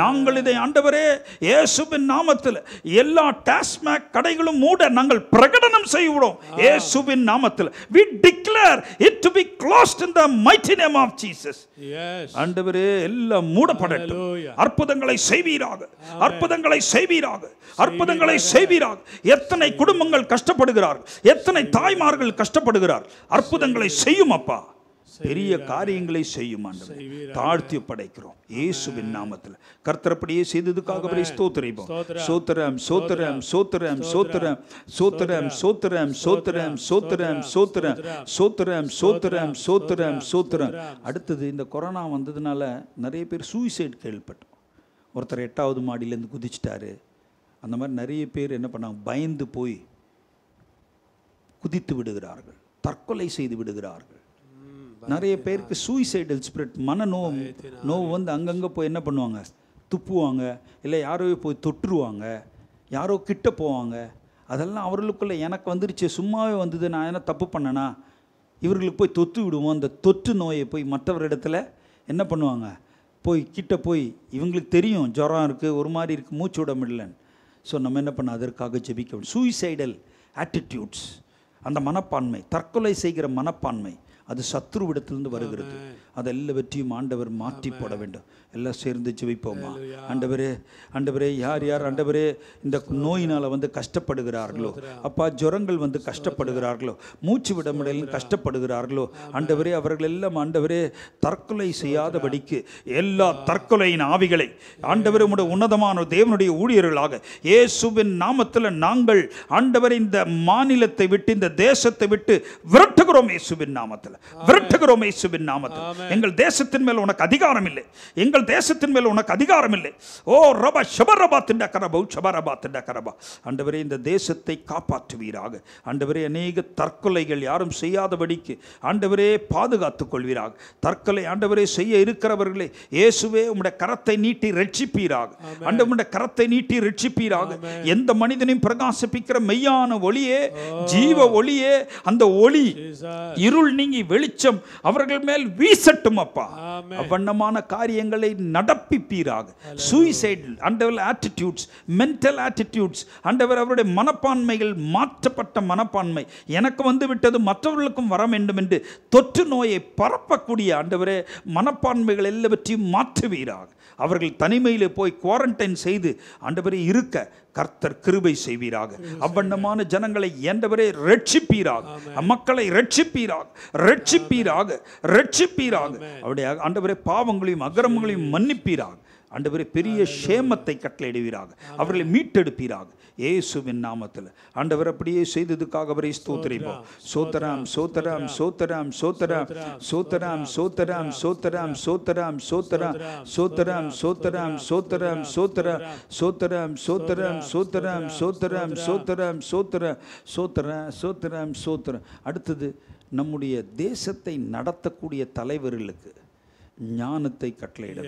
நாங்கள் இதை ஆண்டவரே இயேசுவின் நாமத்தில் எல்லா டாஸ்மேக் கடைகளும் மூட நாங்கள் பிரகடனம் செய்வோம் இயேசுவின் நாமத்தில் we declare it to be closed in the mighty name of Jesus ஆண்டவரே எல்லாம் மூடப்படட்டும் அற்புதங்களை செய்வீராக அற்புதங்களை செய்வீராக அற்புதங்களை செய்வீராக எத்தனை குடும்பங்கள் கஷ்டப்படுகிறார்கள் எத்தனை தாய்மார்கள் கஷ்டப்படுகிறார் அற்புதங்களை செய்யும் அப்பா பெரிய காரியங்களை செய்யும் ஆண்டவர் தாழ்த்தி படைக்கிறோம் இயேசுவின் நாமத்தில் கர்த்தரப்படியே செய்ததுக்காக ஸ்தோத்திரிப்போம் சோத்திரம் சோத்திரம் சோத்திரம் சோத்திரம் சோத்திரம் சோத்திரம் சோத்திரம் சோத்திரம் சோத்திரம் சோத்திரம் சோத்திரம் சோத்திரம் சோத்திரம் அடுத்தது இந்த கொரோனா வந்ததுனால நிறைய பேர் சூசைட் கேள்விப்பட்டோம் ஒருத்தர் எட்டாவது மாடியிலேருந்து குதிச்சிட்டாரு அந்த மாதிரி நிறைய பேர் என்ன பண்ணாங்க பயந்து போய் குதித்து விடுகிறார்கள் தற்கொலை செய்து விடுகிறார்கள் நிறைய பேருக்கு சூசைடல் ஸ்பிரிட் மன நோவு நோவு வந்து அங்கங்கே போய் என்ன பண்ணுவாங்க துப்புவாங்க இல்லை யாரோ போய் தொற்றுருவாங்க யாரோ கிட்ட போவாங்க அதெல்லாம் அவர்களுக்குள்ளே எனக்கு வந்துருச்சு சும்மாவே வந்தது நான் என்ன தப்பு பண்ணனா இவர்களுக்கு போய் தொத்து விடுவோம் அந்த தொற்று நோயை போய் மற்றவரிடத்துல என்ன பண்ணுவாங்க போய் கிட்ட போய் இவங்களுக்கு தெரியும் ஜுரம் இருக்குது ஒரு மாதிரி இருக்குது மூச்சு விட முடியலன்னு ஸோ நம்ம என்ன பண்ண அதற்காக ஜெபிக்க சூசைடல் ஆட்டிடியூட்ஸ் அந்த மனப்பான்மை தற்கொலை செய்கிற மனப்பான்மை அது சத்ருவிடத்திலிருந்து வருகிறது அதெல்லாவற்றையும் ஆண்டவர் மாற்றி போட வேண்டும் எல்லாம் சேர்ந்து ஜெபிப்போமா அண்டபரே அண்டபரே யார் யார் அண்டபரே இந்த நோயினால் வந்து கஷ்டப்படுகிறார்களோ அப்பா ஜுரங்கள் வந்து கஷ்டப்படுகிறார்களோ மூச்சு விட முடியல கஷ்டப்படுகிறார்களோ ஆண்டவரே அவர்கள் எல்லாம் ஆண்டவரே தற்கொலை செய்யாதபடிக்கு எல்லா தற்கொலையின் ஆவிகளை ஆண்டவரே உடைய உன்னதமான தேவனுடைய ஊழியர்களாக இயேசுவின் நாமத்தில் நாங்கள் ஆண்டவர் இந்த மாநிலத்தை விட்டு இந்த தேசத்தை விட்டு விரட்டுகிறோம் இயேசுவின் நாமத்தில் விரட்டுகிறோம் இயேசுவின் நாமத்தில் எங்கள் தேசத்தின் மேல் உனக்கு அதிகாரம் இல்லை எங்கள் எங்கள் தேசத்தின் மேல் உனக்கு அதிகாரம் இல்லை ஓ ரபா ஷபரபா திண்ட கரபா ஷபரபா திண்ட கரபா ஆண்டவரே இந்த தேசத்தை காப்பாற்றுவீராக ஆண்டவரே அநேக தற்கொலைகள் யாரும் செய்யாதபடிக்கு ஆண்டவரே பாதுகாத்துக் கொள்வீராக தற்கொலை ஆண்டவரே செய்ய இருக்கிறவர்களே இயேசுவே உம்முடைய கரத்தை நீட்டி ரட்சிப்பீராக ஆண்டவருடைய கரத்தை நீட்டி ரட்சிப்பீராக எந்த மனிதனையும் பிரகாசிப்பிக்கிற மெய்யான ஒளியே ஜீவ ஒளியே அந்த ஒளி இருள் நீங்கி வெளிச்சம் அவர்கள் மேல் வீசட்டும் அப்பா அவ்வண்ணமான காரியங்களை உங்களை நடப்பிப்பீராக சூசைட் அண்டவர் ஆட்டிடியூட்ஸ் மென்டல் ஆட்டிடியூட்ஸ் அண்டவர் அவருடைய மனப்பான்மைகள் மாற்றப்பட்ட மனப்பான்மை எனக்கு வந்து விட்டது மற்றவர்களுக்கும் வர வேண்டும் என்று தொற்று நோயை பரப்பக்கூடிய அண்டவரே மனப்பான்மைகள் எல்லாவற்றையும் மாற்றுவீராக அவர்கள் தனிமையில் போய் குவாரண்டைன் செய்து ஆண்டவரே இருக்க கர்த்தர் கிருபை செய்வீராக அவ்வண்ணமான ஜனங்களை என்றவரே ரட்சிப்பீராக மக்களை ரட்சிப்பீராக ரட்சிப்பீராக ரட்சிப்பீராக அவருடைய ஆண்டவரே பாவங்களையும் அகரமங்களையும் மன்னிப்பீராக ஆண்டவரே பெரிய சேமத்தை கட்டளையிடுவீராக அவர்களை மீட்டெடுப்பீராக ஏசுவின் நாமத்தில் ஆண்டவர் அப்படியே செய்ததுக்காக அவரை ஸ்தோத்திரிப்போம் சோத்தராம் சோத்தராம் சோத்தராம் சோத்தராம் சோத்தராம் சோத்தராம் சோத்தராம் சோத்தராம் சோத்தராம் சோத்தராம் சோத்தராம் சோத்தராம் சோத்தராம் சோத்தராம் சோத்தராம் சோத்தராம் சோத்தராம் சோத்தராம் சோத்தர சோத்தர சோத்தராம் சோத்தர அடுத்தது நம்முடைய தேசத்தை நடத்தக்கூடிய தலைவர்களுக்கு ஞானத்தை கட்டளையிட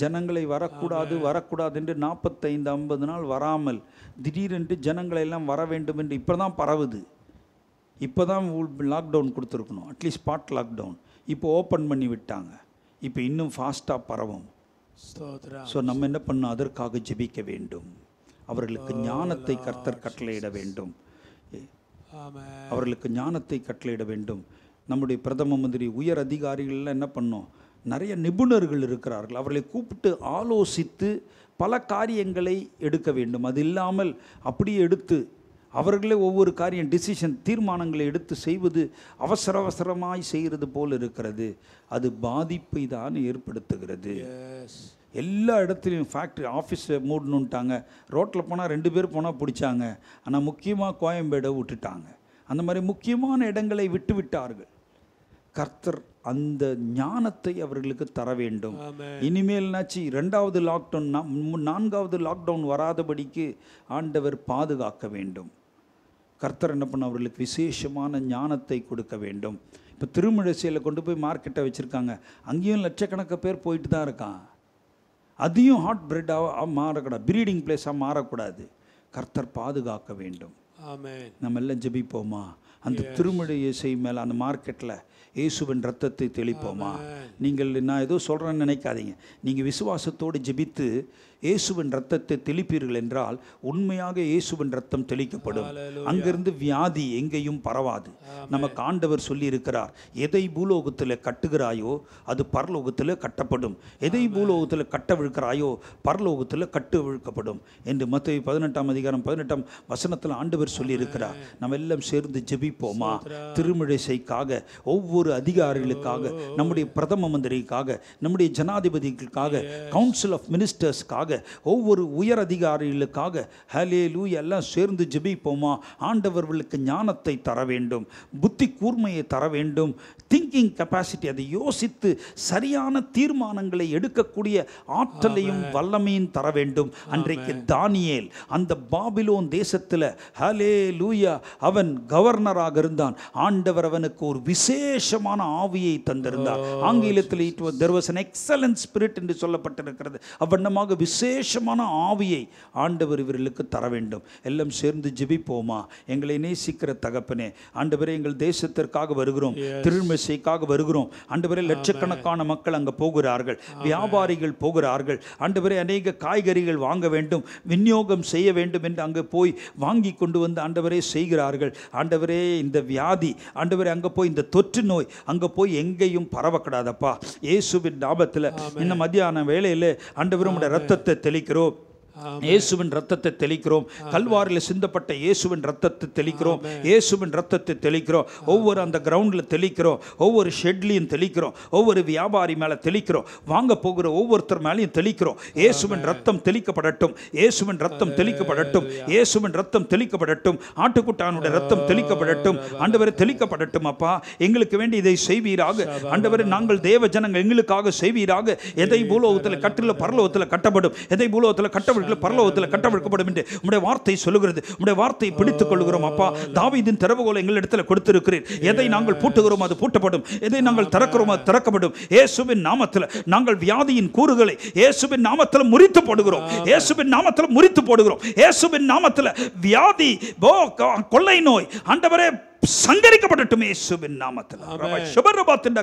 ஜனங்களை வரக்கூடாது வரக்கூடாது என்று நாற்பத்தைந்து ஐம்பது நாள் வராமல் திடீரென்று ஜனங்களை எல்லாம் வர வேண்டும் என்று இப்போ தான் பரவுது இப்போ தான் லாக்டவுன் கொடுத்துருக்கணும் அட்லீஸ்ட் ஸ்பாட் லாக்டவுன் இப்போ ஓப்பன் பண்ணி விட்டாங்க இப்போ இன்னும் ஃபாஸ்ட்டாக பரவும் ஸோ நம்ம என்ன பண்ணோம் அதற்காக ஜெபிக்க வேண்டும் அவர்களுக்கு oh, ஞானத்தை கர்த்தர் கட்டளையிட வேண்டும் அவர்களுக்கு ஞானத்தை கட்டளையிட வேண்டும் நம்முடைய பிரதம மந்திரி உயர் அதிகாரிகள்லாம் என்ன பண்ணோம் நிறைய நிபுணர்கள் இருக்கிறார்கள் அவர்களை கூப்பிட்டு ஆலோசித்து பல காரியங்களை எடுக்க வேண்டும் அது இல்லாமல் அப்படியே எடுத்து அவர்களே ஒவ்வொரு காரியம் டிசிஷன் தீர்மானங்களை எடுத்து செய்வது அவசர அவசரமாய் செய்கிறது போல் இருக்கிறது அது பாதிப்பை தான் ஏற்படுத்துகிறது எல்லா இடத்துலையும் ஃபேக்ட்ரி ஆஃபீஸை மூடணுன்ட்டாங்க ரோட்டில் போனால் ரெண்டு பேர் போனால் பிடிச்சாங்க ஆனால் முக்கியமாக கோயம்பேடை விட்டுட்டாங்க அந்த மாதிரி முக்கியமான இடங்களை விட்டு விட்டார்கள் கர்த்தர் அந்த ஞானத்தை அவர்களுக்கு தர வேண்டும் நாச்சு ரெண்டாவது லாக்டவுன் நான்காவது லாக்டவுன் வராதபடிக்கு ஆண்டவர் பாதுகாக்க வேண்டும் கர்த்தர் என்ன பண்ண அவர்களுக்கு விசேஷமான ஞானத்தை கொடுக்க வேண்டும் இப்போ திருமழிசையில் கொண்டு போய் மார்க்கெட்டை வச்சுருக்காங்க அங்கேயும் லட்சக்கணக்க பேர் போயிட்டு தான் இருக்கான் அதையும் ஹாட் பிரெட்டாக மாறக்கூடாது பிரீடிங் பிளேஸாக மாறக்கூடாது கர்த்தர் பாதுகாக்க வேண்டும் நம்ம எல்லாம் ஜெபிப்போமா அந்த திருமழி இசை மேலே அந்த மார்க்கெட்டில் இயேசுவின் ரத்தத்தை தெளிப்போமா நீங்கள் நான் ஏதோ சொல்கிறேன்னு நினைக்காதீங்க நீங்கள் விசுவாசத்தோடு ஜெபித்து இயேசுவின் ரத்தத்தை தெளிப்பீர்கள் என்றால் உண்மையாக இயேசுவின் ரத்தம் தெளிக்கப்படும் அங்கிருந்து வியாதி எங்கேயும் பரவாது நம்ம காண்டவர் சொல்லி இருக்கிறார் எதை பூலோகத்தில் கட்டுகிறாயோ அது பரலோகத்தில் கட்டப்படும் எதை பூலோகத்தில் விழுக்கிறாயோ பரலோகத்தில் விழுக்கப்படும் என்று மத்திய பதினெட்டாம் அதிகாரம் பதினெட்டாம் வசனத்தில் ஆண்டவர் சொல்லி இருக்கிறார் நம்ம எல்லாம் சேர்ந்து ஜெபிப்போமா திருமழிசைக்காக ஒவ்வொரு அதிகாரிகளுக்காக நம்முடைய பிரதம மந்திரிக்காக நம்முடைய ஜனாதிபதிகளுக்காக கவுன்சில் ஆஃப் மினிஸ்டர்ஸ்க்காக மக்களுக்காக ஒவ்வொரு உயர் அதிகாரிகளுக்காக ஹலே லூ எல்லாம் சேர்ந்து ஜபிப்போமா ஆண்டவர்களுக்கு ஞானத்தை தர வேண்டும் புத்தி கூர்மையை தர வேண்டும் திங்கிங் கெப்பாசிட்டி அதை யோசித்து சரியான தீர்மானங்களை எடுக்கக்கூடிய ஆற்றலையும் வல்லமையும் தர வேண்டும் அன்றைக்கு தானியேல் அந்த பாபிலோன் தேசத்தில் ஹலே லூயா அவன் கவர்னராக இருந்தான் ஆண்டவர் அவனுக்கு ஒரு விசேஷமான ஆவியை தந்திருந்தார் ஆங்கிலத்தில் it was there was an excellence spirit என்று சொல்லப்பட்டிருக்கிறது அவ்வண்ணமாக விஸ் விசேஷமான ஆவியை ஆண்டவர் இவர்களுக்கு தர வேண்டும் எல்லாம் சேர்ந்து ஜெபிப்போமா எங்களை நேசிக்கிற தகப்பனே ஆண்டவரே எங்கள் தேசத்திற்காக வருகிறோம் திருமசைக்காக வருகிறோம் ஆண்டவரே லட்சக்கணக்கான மக்கள் அங்கே போகிறார்கள் வியாபாரிகள் போகிறார்கள் ஆண்டவரே அநேக காய்கறிகள் வாங்க வேண்டும் விநியோகம் செய்ய வேண்டும் என்று அங்கே போய் வாங்கி கொண்டு வந்து ஆண்டவரே செய்கிறார்கள் ஆண்டவரே இந்த வியாதி ஆண்டவரே அங்கே போய் இந்த தொற்று நோய் அங்கே போய் எங்கேயும் பரவக்கூடாதப்பா இயேசுவின் லாபத்தில் இந்த மத்தியான வேலையில் ஆண்டவர் உங்களோட ரத்தத்தை கருத்தை தெளிக்கிறோம் இயேசுவின் ரத்தத்தை தெளிக்கிறோம் கல்வாரில் சிந்தப்பட்ட இயேசுவின் ரத்தத்தை தெளிக்கிறோம் இயேசுவின் ரத்தத்தை தெளிக்கிறோம் ஒவ்வொரு அந்த கிரவுண்டில் தெளிக்கிறோம் ஒவ்வொரு ஷெட்லையும் தெளிக்கிறோம் ஒவ்வொரு வியாபாரி மேலே தெளிக்கிறோம் வாங்க போகிற ஒவ்வொருத்தர் மேலேயும் தெளிக்கிறோம் இயேசுவின் ரத்தம் தெளிக்கப்படட்டும் இயேசுவின் ரத்தம் தெளிக்கப்படட்டும் இயேசுவின் ரத்தம் தெளிக்கப்படட்டும் ஆட்டுக்குட்டானுடைய ரத்தம் oh. தெளிக்கப்படட்டும் ஆண்டவரை தெளிக்கப்படட்டும் அப்பா எங்களுக்கு வேண்டி இதை செய்வீராக ஆண்டவரை நாங்கள் தேவ ஜனங்கள் எங்களுக்காக செய்வீராக எதை பூலோகத்தில் கட்டில் பரலோகத்தில் கட்டப்படும் எதை பூலோகத்தில் கட்டப்படும் அவர்கள் பரலோகத்தில் கட்டவிழ்க்கப்படும் என்று உடைய வார்த்தை சொல்லுகிறது வார்த்தையை பிடித்துக் கொள்கிறோம் அப்பா கொடுத்திருக்கிறேன் எதை நாங்கள் அது பூட்டப்படும் எதை நாங்கள் அது திறக்கப்படும் இயேசுவின் நாமத்தில் நாங்கள் வியாதியின் கூறுகளை இயேசுவின் நாமத்தில் முறித்து போடுகிறோம் இயேசுவின் நாமத்தில் முறித்து போடுகிறோம் இயேசுவின் நாமத்தில் வியாதி கொள்ளை நோய் ஆண்டவரே சங்கரிக்கப்படட்டும் இயேசுவின் நாமத்தில் சுபரபாத்தின்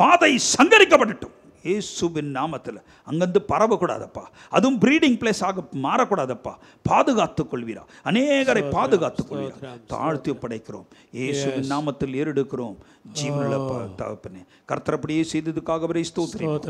வாதை சங்கரிக்கப்படட்டும் ஏசுபின் நாமத்தில் அங்கேருந்து பரவக்கூடாதப்பா அதுவும் ப்ரீடிங் பிளேஸ் ஆக மாறக்கூடாதப்பா பாதுகாத்து கொள்வீரா அநேகரை பாதுகாத்து கொள்வீரா தாழ்த்தி படைக்கிறோம் ஏசுவின் நாமத்தில் ஏறெடுக்கிறோம் ஒரு பெரிய எழுப்புதல்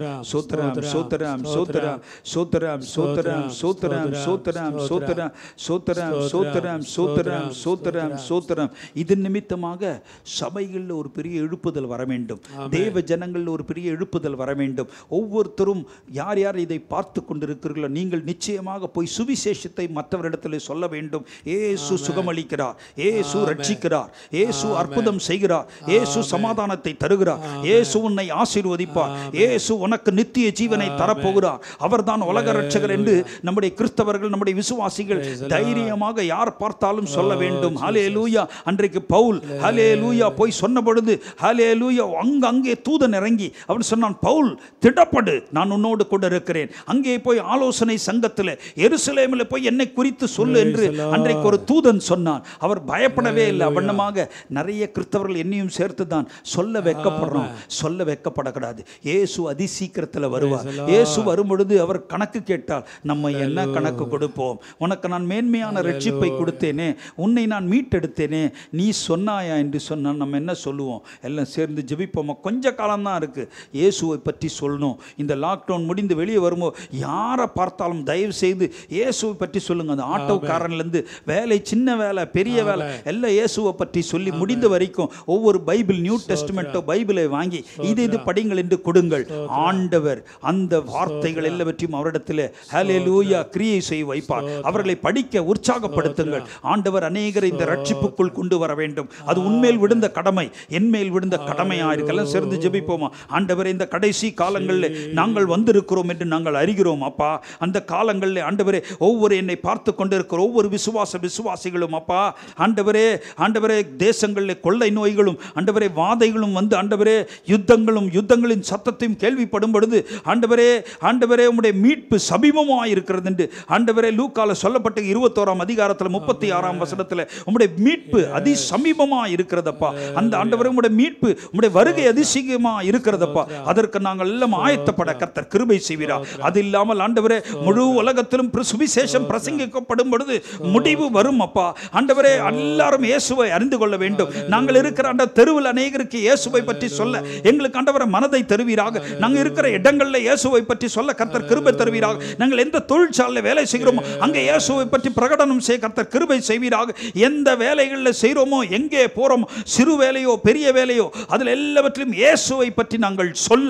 வர வேண்டும் தேவ ஜனங்கள் ஒரு பெரிய எழுப்புதல் வர வேண்டும் ஒவ்வொருத்தரும் யார் யார் இதை பார்த்து கொண்டிருக்கிறீர்களோ நீங்கள் நிச்சயமாக போய் சுவிசேஷத்தை மற்றவரிடத்தில் சொல்ல வேண்டும் ஏசு சுகமளிக்கிறார் ஏசு ரட்சிக்கிறார் ஏசு அற்புதம் செய்கிறார் ஏசு சமாதானத்தை தருகிறார் இயேசு உன்னை ஆசீர்வதிப்பார் இயேசு உனக்கு நித்திய ஜீவனை தரப்போகிறார் அவர்தான் உலக ரட்சகர் என்று நம்முடைய கிறிஸ்தவர்கள் நம்முடைய விசுவாசிகள் தைரியமாக யார் பார்த்தாலும் சொல்ல oh, வேண்டும் ஹலே லூயா அன்றைக்கு பவுல் ஹலே லூயா போய் சொன்ன பொழுது ஹலே லூயா அங்கு அங்கே தூதன் இறங்கி அவன் சொன்னான் பவுல் திடப்படு நான் உன்னோடு கூட இருக்கிறேன் அங்கே போய் ஆலோசனை சங்கத்தில் எருசலேமில் போய் என்னை குறித்து சொல்லு என்று அன்றைக்கு ஒரு தூதன் சொன்னான் அவர் பயப்படவே இல்லை வண்ணமாக நிறைய கிறிஸ்தவர்கள் என்னையும் சேர்த்து தான் தான் சொல்ல வெக்கப்படுறோம் சொல்ல வெக்கப்படக்கூடாது ஏசு அதி சீக்கிரத்தில் வருவார் ஏசு வரும்பொழுது அவர் கணக்கு கேட்டால் நம்ம என்ன கணக்கு கொடுப்போம் உனக்கு நான் மேன்மையான ரட்சிப்பை கொடுத்தேனே உன்னை நான் மீட்டெடுத்தேனே நீ சொன்னாயா என்று சொன்னால் நம்ம என்ன சொல்லுவோம் எல்லாம் சேர்ந்து ஜெபிப்போமா கொஞ்ச காலம்தான் இருக்குது இயேசுவை பற்றி சொல்லணும் இந்த லாக்டவுன் முடிந்து வெளியே வரும்போது யாரை பார்த்தாலும் தயவு செய்து இயேசுவை பற்றி சொல்லுங்கள் அந்த ஆட்டோக்காரன்லேருந்து வேலை சின்ன வேலை பெரிய வேலை எல்லாம் இயேசுவை பற்றி சொல்லி முடிந்த வரைக்கும் ஒவ்வொரு பைபிள் பைபிள் நியூ டெஸ்ட்மெண்ட்டோ பைபிளை வாங்கி இது இது படிங்கள் என்று கொடுங்கள் ஆண்டவர் அந்த வார்த்தைகள் எல்லாவற்றையும் அவரிடத்தில் ஹலே லூயா கிரியை செய்ய வைப்பார் அவர்களை படிக்க உற்சாகப்படுத்துங்கள் ஆண்டவர் அநேகர் இந்த ரட்சிப்புக்குள் கொண்டு வர வேண்டும் அது உண்மையில் விழுந்த கடமை என்மேல் விழுந்த கடமையாக இருக்கலாம் சேர்ந்து ஜெபிப்போமா ஆண்டவர் இந்த கடைசி காலங்களில் நாங்கள் வந்திருக்கிறோம் என்று நாங்கள் அறிகிறோம் அப்பா அந்த காலங்களில் ஆண்டவரே ஒவ்வொரு என்னை பார்த்து கொண்டிருக்கிற ஒவ்வொரு விசுவாச விசுவாசிகளும் அப்பா ஆண்டவரே ஆண்டவரே தேசங்களில் கொள்ளை நோய்களும் ஆண்டவரே ஆண்டவரே வாதைகளும் வந்து ஆண்டவரே யுத்தங்களும் யுத்தங்களின் சத்தத்தையும் கேள்விப்படும் பொழுது ஆண்டவரே ஆண்டவரே உம்முடைய மீட்பு சமீபமாக இருக்கிறது என்று ஆண்டவரே லூக்கால சொல்லப்பட்ட இருபத்தோராம் அதிகாரத்தில் முப்பத்தி ஆறாம் வசனத்தில் உம்முடைய மீட்பு அதி சமீபமாக இருக்கிறதப்பா அந்த ஆண்டவரே உம்முடைய மீட்பு உம்முடைய வருகை அதிசயமாக இருக்கிறதப்பா அதற்கு நாங்கள் எல்லாம் ஆயத்தப்பட கர்த்தர் கிருபை செய்வீரா அது இல்லாமல் ஆண்டவரே முழு உலகத்திலும் சுவிசேஷம் பிரசங்கிக்கப்படும் பொழுது முடிவு வரும் அப்பா ஆண்டவரே எல்லாரும் இயேசுவை அறிந்து கொள்ள வேண்டும் நாங்கள் இருக்கிற அந்த தெருவில் அநேகருக்கு இயேசுவை பற்றி சொல்ல எங்களுக்கு ஆண்டவரை மனதை தருவீராக நாங்கள் இருக்கிற இடங்களில் இயேசுவை பற்றி சொல்ல கர்த்தர் கிருபை தருவீராக நாங்கள் எந்த தொழிற்சாலையில் வேலை செய்கிறோமோ அங்கே இயேசுவை பற்றி பிரகடனம் செய்ய கர்த்தர் கிருபை செய்வீராக எந்த வேலைகளில் செய்கிறோமோ எங்கே போகிறோமோ சிறு வேலையோ பெரிய வேலையோ அதில் எல்லாவற்றிலும் இயேசுவை பற்றி நாங்கள் சொல்ல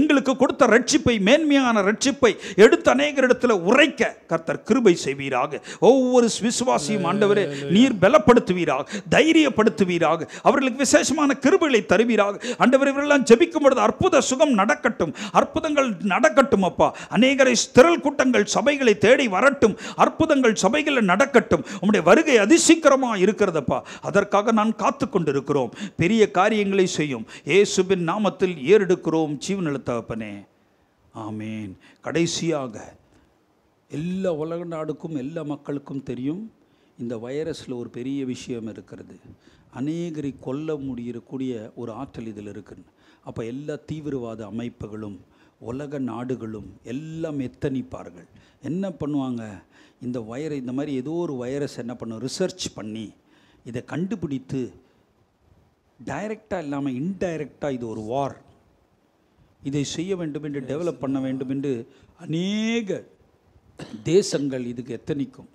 எங்களுக்கு கொடுத்த ரட்சிப்பை மேன்மையான ரட்சிப்பை எடுத்து இடத்துல உரைக்க கர்த்தர் கிருபை செய்வீராக ஒவ்வொரு விசுவாசியும் ஆண்டவரே நீர் பலப்படுத்துவீராக தைரியப்படுத்துவீராக அவர்களுக்கு விசேஷமான கிருபிகளை தருவீராக அண்டவர் இவரெல்லாம் ஜபிக்கும் பொழுது அற்புத சுகம் நடக்கட்டும் அற்புதங்கள் நடக்கட்டும் அப்பா அநேகரை திரள் கூட்டங்கள் சபைகளை தேடி வரட்டும் அற்புதங்கள் சபைகளில் நடக்கட்டும் உங்களுடைய வருகை அதிசீக்கிரமாக இருக்கிறதப்பா அதற்காக நான் காத்து கொண்டிருக்கிறோம் பெரிய காரியங்களை செய்யும் ஏசுபின் நாமத்தில் ஏறெடுக்கிறோம் ஜீவனெழுத்தகப்பனே ஆமேன் கடைசியாக எல்லா உலக நாடுக்கும் எல்லா மக்களுக்கும் தெரியும் இந்த வைரஸில் ஒரு பெரிய விஷயம் இருக்கிறது அநேகரை கொல்ல முடியக்கூடிய ஒரு ஆற்றல் இதில் இருக்குன்னு அப்போ எல்லா தீவிரவாத அமைப்புகளும் உலக நாடுகளும் எல்லாம் எத்தனிப்பார்கள் என்ன பண்ணுவாங்க இந்த வைர இந்த மாதிரி ஏதோ ஒரு வைரஸ் என்ன பண்ணும் ரிசர்ச் பண்ணி இதை கண்டுபிடித்து டைரெக்டாக இல்லாமல் இன்டைரக்டாக இது ஒரு வார் இதை செய்ய வேண்டும் என்று டெவலப் பண்ண வேண்டும் என்று அநேக தேசங்கள் இதுக்கு எத்தனைக்கும்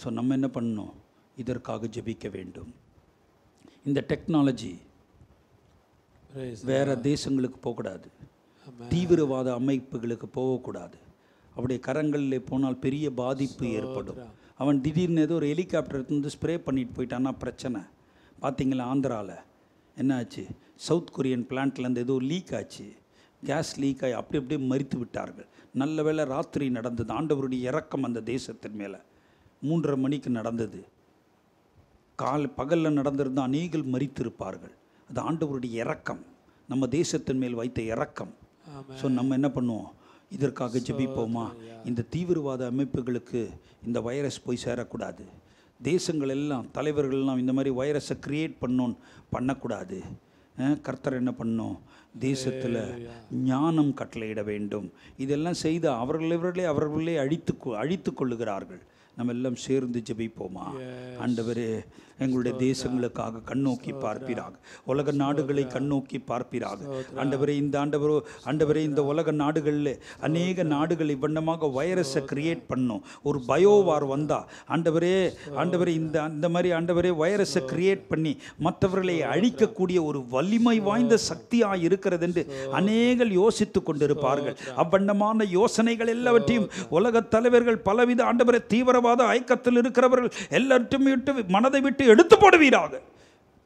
ஸோ நம்ம என்ன பண்ணணும் இதற்காக ஜெபிக்க வேண்டும் இந்த டெக்னாலஜி வேறு தேசங்களுக்கு போகக்கூடாது தீவிரவாத அமைப்புகளுக்கு போகக்கூடாது அவருடைய கரங்களில் போனால் பெரிய பாதிப்பு ஏற்படும் அவன் திடீர்னு ஏதோ ஒரு ஹெலிகாப்டர் வந்து ஸ்ப்ரே பண்ணிட்டு போயிட்டான்னா பிரச்சனை பார்த்தீங்களா ஆந்திராவில் என்ன ஆச்சு சவுத் கொரியன் பிளான்ட்லேருந்து ஏதோ லீக் ஆச்சு கேஸ் லீக் ஆகி அப்படி அப்படியே மறித்து விட்டார்கள் நல்ல வேளை ராத்திரி நடந்தது ஆண்டவருடைய இறக்கம் அந்த தேசத்தின் மேலே மூன்றரை மணிக்கு நடந்தது கால் பகலில் நடந்திருந்தால் அநேகில் மறித்திருப்பார்கள் அது ஆண்டவருடைய இறக்கம் நம்ம தேசத்தின் மேல் வைத்த இறக்கம் ஸோ நம்ம என்ன பண்ணுவோம் இதற்காக ஜெபிப்போமா இந்த தீவிரவாத அமைப்புகளுக்கு இந்த வைரஸ் போய் சேரக்கூடாது தேசங்கள் எல்லாம் தலைவர்கள்லாம் இந்த மாதிரி வைரஸை க்ரியேட் பண்ணோன்னு பண்ணக்கூடாது கர்த்தர் என்ன பண்ணும் தேசத்தில் ஞானம் கட்டளையிட வேண்டும் இதெல்லாம் செய்து அவர்கள் இவர்களே அவர்களே அழித்து அழித்து கொள்ளுகிறார்கள் நம்ம எல்லாம் சேர்ந்து ஜெபிப்போமா ஆண்டவரே எங்களுடைய தேசங்களுக்காக கண்ணோக்கி பார்ப்பீராக உலக நாடுகளை கண்ணோக்கி பார்ப்பீராக ஆண்டவரே இந்த ஆண்டவரோ ஆண்டவரே இந்த உலக நாடுகளில் அநேக நாடுகள் இவ்வண்ணமாக வைரஸை கிரியேட் பண்ணும் ஒரு பயோவார் வந்தால் ஆண்டவரே ஆண்டவரே இந்த அந்த மாதிரி ஆண்டவரே வைரஸை கிரியேட் பண்ணி மற்றவர்களை அழிக்கக்கூடிய ஒரு வலிமை வாய்ந்த சக்தியாக இருக்கிறது என்று அநேகல் யோசித்து கொண்டிருப்பார்கள் அவ்வண்ணமான யோசனைகள் எல்லாவற்றையும் உலக தலைவர்கள் பலவித ஆண்டவரை தீவிரவாத ஐக்கத்தில் இருக்கிறவர்கள் எல்லாத்தையும் விட்டு மனதை விட்டு எடுத்து போடுவீராக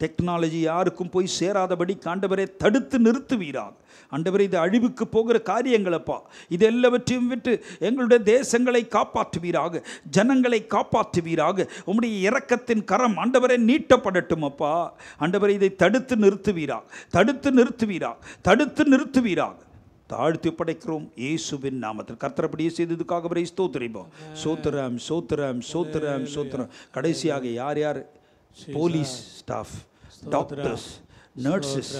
டெக்னாலஜி யாருக்கும் போய் சேராதபடி காண்டவரை தடுத்து நிறுத்துவீராக ஆண்டவரை இது அழிவுக்கு போகிற காரியங்களப்பா இது எல்லாவற்றையும் விட்டு எங்களுடைய தேசங்களை காப்பாற்றுவீராக ஜனங்களை காப்பாற்றுவீராக உம்முடைய இறக்கத்தின் கரம் ஆண்டவரை நீட்டப்படட்டும் அப்பா ஆண்டவரை இதை தடுத்து நிறுத்துவீராக தடுத்து நிறுத்துவீராக தடுத்து நிறுத்துவீராக தாழ்த்தி படைக்கிறோம் இயேசுவின் நாமத்தில் கத்திரப்படியே செய்ததுக்காக அவரை ஸ்தோத்திரிப்போம் சோத்திரம் சோத்திரம் சோத்திரம் சோத்திரம் கடைசியாக யார் யார் police staff, doctors, nurses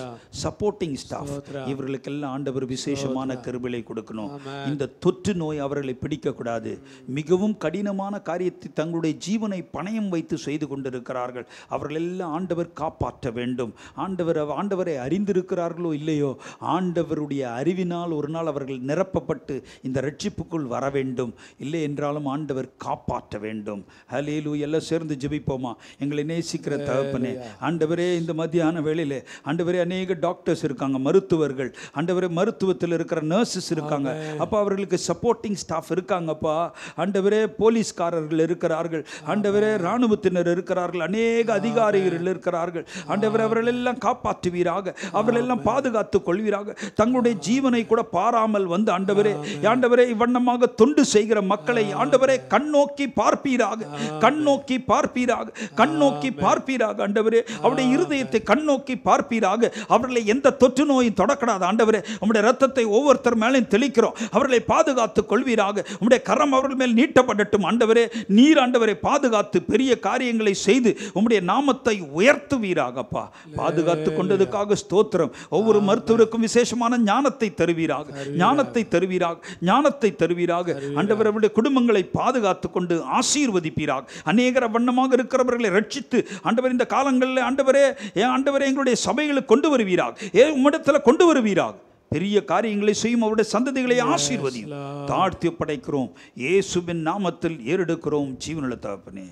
supporting staff இவர்களுக்கெல்லாம் ஆண்டவர் விசேஷமான கருவிலை கொடுக்கணும் இந்த தொற்று நோய் அவர்களை பிடிக்கக்கூடாது மிகவும் கடினமான காரியத்தை தங்களுடைய ஜீவனை பணயம் வைத்து செய்து கொண்டிருக்கிறார்கள் அவர்கள் எல்லாம் ஆண்டவர் காப்பாற்ற வேண்டும் ஆண்டவர் ஆண்டவரை அறிந்திருக்கிறார்களோ இல்லையோ ஆண்டவருடைய அறிவினால் ஒரு நாள் அவர்கள் நிரப்பப்பட்டு இந்த ரட்சிப்புக்குள் வர வேண்டும் இல்லை என்றாலும் ஆண்டவர் காப்பாற்ற வேண்டும் ஹலேலு எல்லாம் சேர்ந்து ஜெபிப்போமா எங்களை நேசிக்கிற தகப்பனே ஆண்டவரே இந்த மத்தியான வேளையில் ஆண்டவரே அநேக டாக்டர்ஸ் இருக்காங்க மருத்துவர்கள் ஆண்டவரே மருத்துவத்தில் இருக்கிற நர்சஸ் இருக்காங்க அப்போ அவர்களுக்கு சப்போர்ட்டிங் ஸ்டாஃப் இருக்காங்கப்பா ஆண்டவரே போலீஸ்காரர்கள் இருக்கிறார்கள் ஆண்டவரே இராணுவத்தினர் இருக்கிறார்கள் அநேக அதிகாரிகள் இருக்கிறார்கள் ஆண்டவர் அவர்கள் எல்லாம் காப்பாற்றுவீராக அவர்கள் எல்லாம் பாதுகாத்துக் கொள்வீராக தங்களுடைய ஜீவனை கூட பாராமல் வந்து ஆண்டவரே ஆண்டவரே இவ்வண்ணமாக தொண்டு செய்கிற மக்களை ஆண்டவரே கண்ணோக்கி பார்ப்பீராக கண்ணோக்கி பார்ப்பீராக கண்ணோக்கி பார்ப்பீராக ஆண்டவரே அவருடைய இருதயத்தை கண்ணோக்கி பார்ப்பீராக பார்ப்பீராக அவர்களை எந்த தொற்று நோயும் தொடக்கடாத ஆண்டவரே உம்முடைய ரத்தத்தை ஒவ்வொருத்தர் மேலையும் தெளிக்கிறோம் அவர்களை பாதுகாத்து கொள்வீராக உம்முடைய கரம் அவர்கள் மேல் நீட்டப்படட்டும் ஆண்டவரே நீர் ஆண்டவரை பாதுகாத்து பெரிய காரியங்களை செய்து உம்முடைய நாமத்தை உயர்த்துவீராகப்பா பாதுகாத்து கொண்டதுக்காக ஸ்தோத்திரம் ஒவ்வொரு மருத்துவருக்கும் விசேஷமான ஞானத்தை தருவீராக ஞானத்தை தருவீராக ஞானத்தை தருவீராக ஆண்டவர் அவருடைய குடும்பங்களை பாதுகாத்து கொண்டு ஆசீர்வதிப்பீராக அநேகர வண்ணமாக இருக்கிறவர்களை ரட்சித்து ஆண்டவர் இந்த காலங்களில் ஆண்டவரே ஏன் ஆண்டவரே எங்களுடைய அவருடைய சபைகளை கொண்டு வருவீராக ஏ உம்மிடத்தில் கொண்டு வருவீராக பெரிய காரியங்களை செய்யும் அவருடைய சந்ததிகளை ஆசீர்வதியும் தாழ்த்தி படைக்கிறோம் இயேசுவின் நாமத்தில் ஏறெடுக்கிறோம் ஜீவனில் தகப்பனே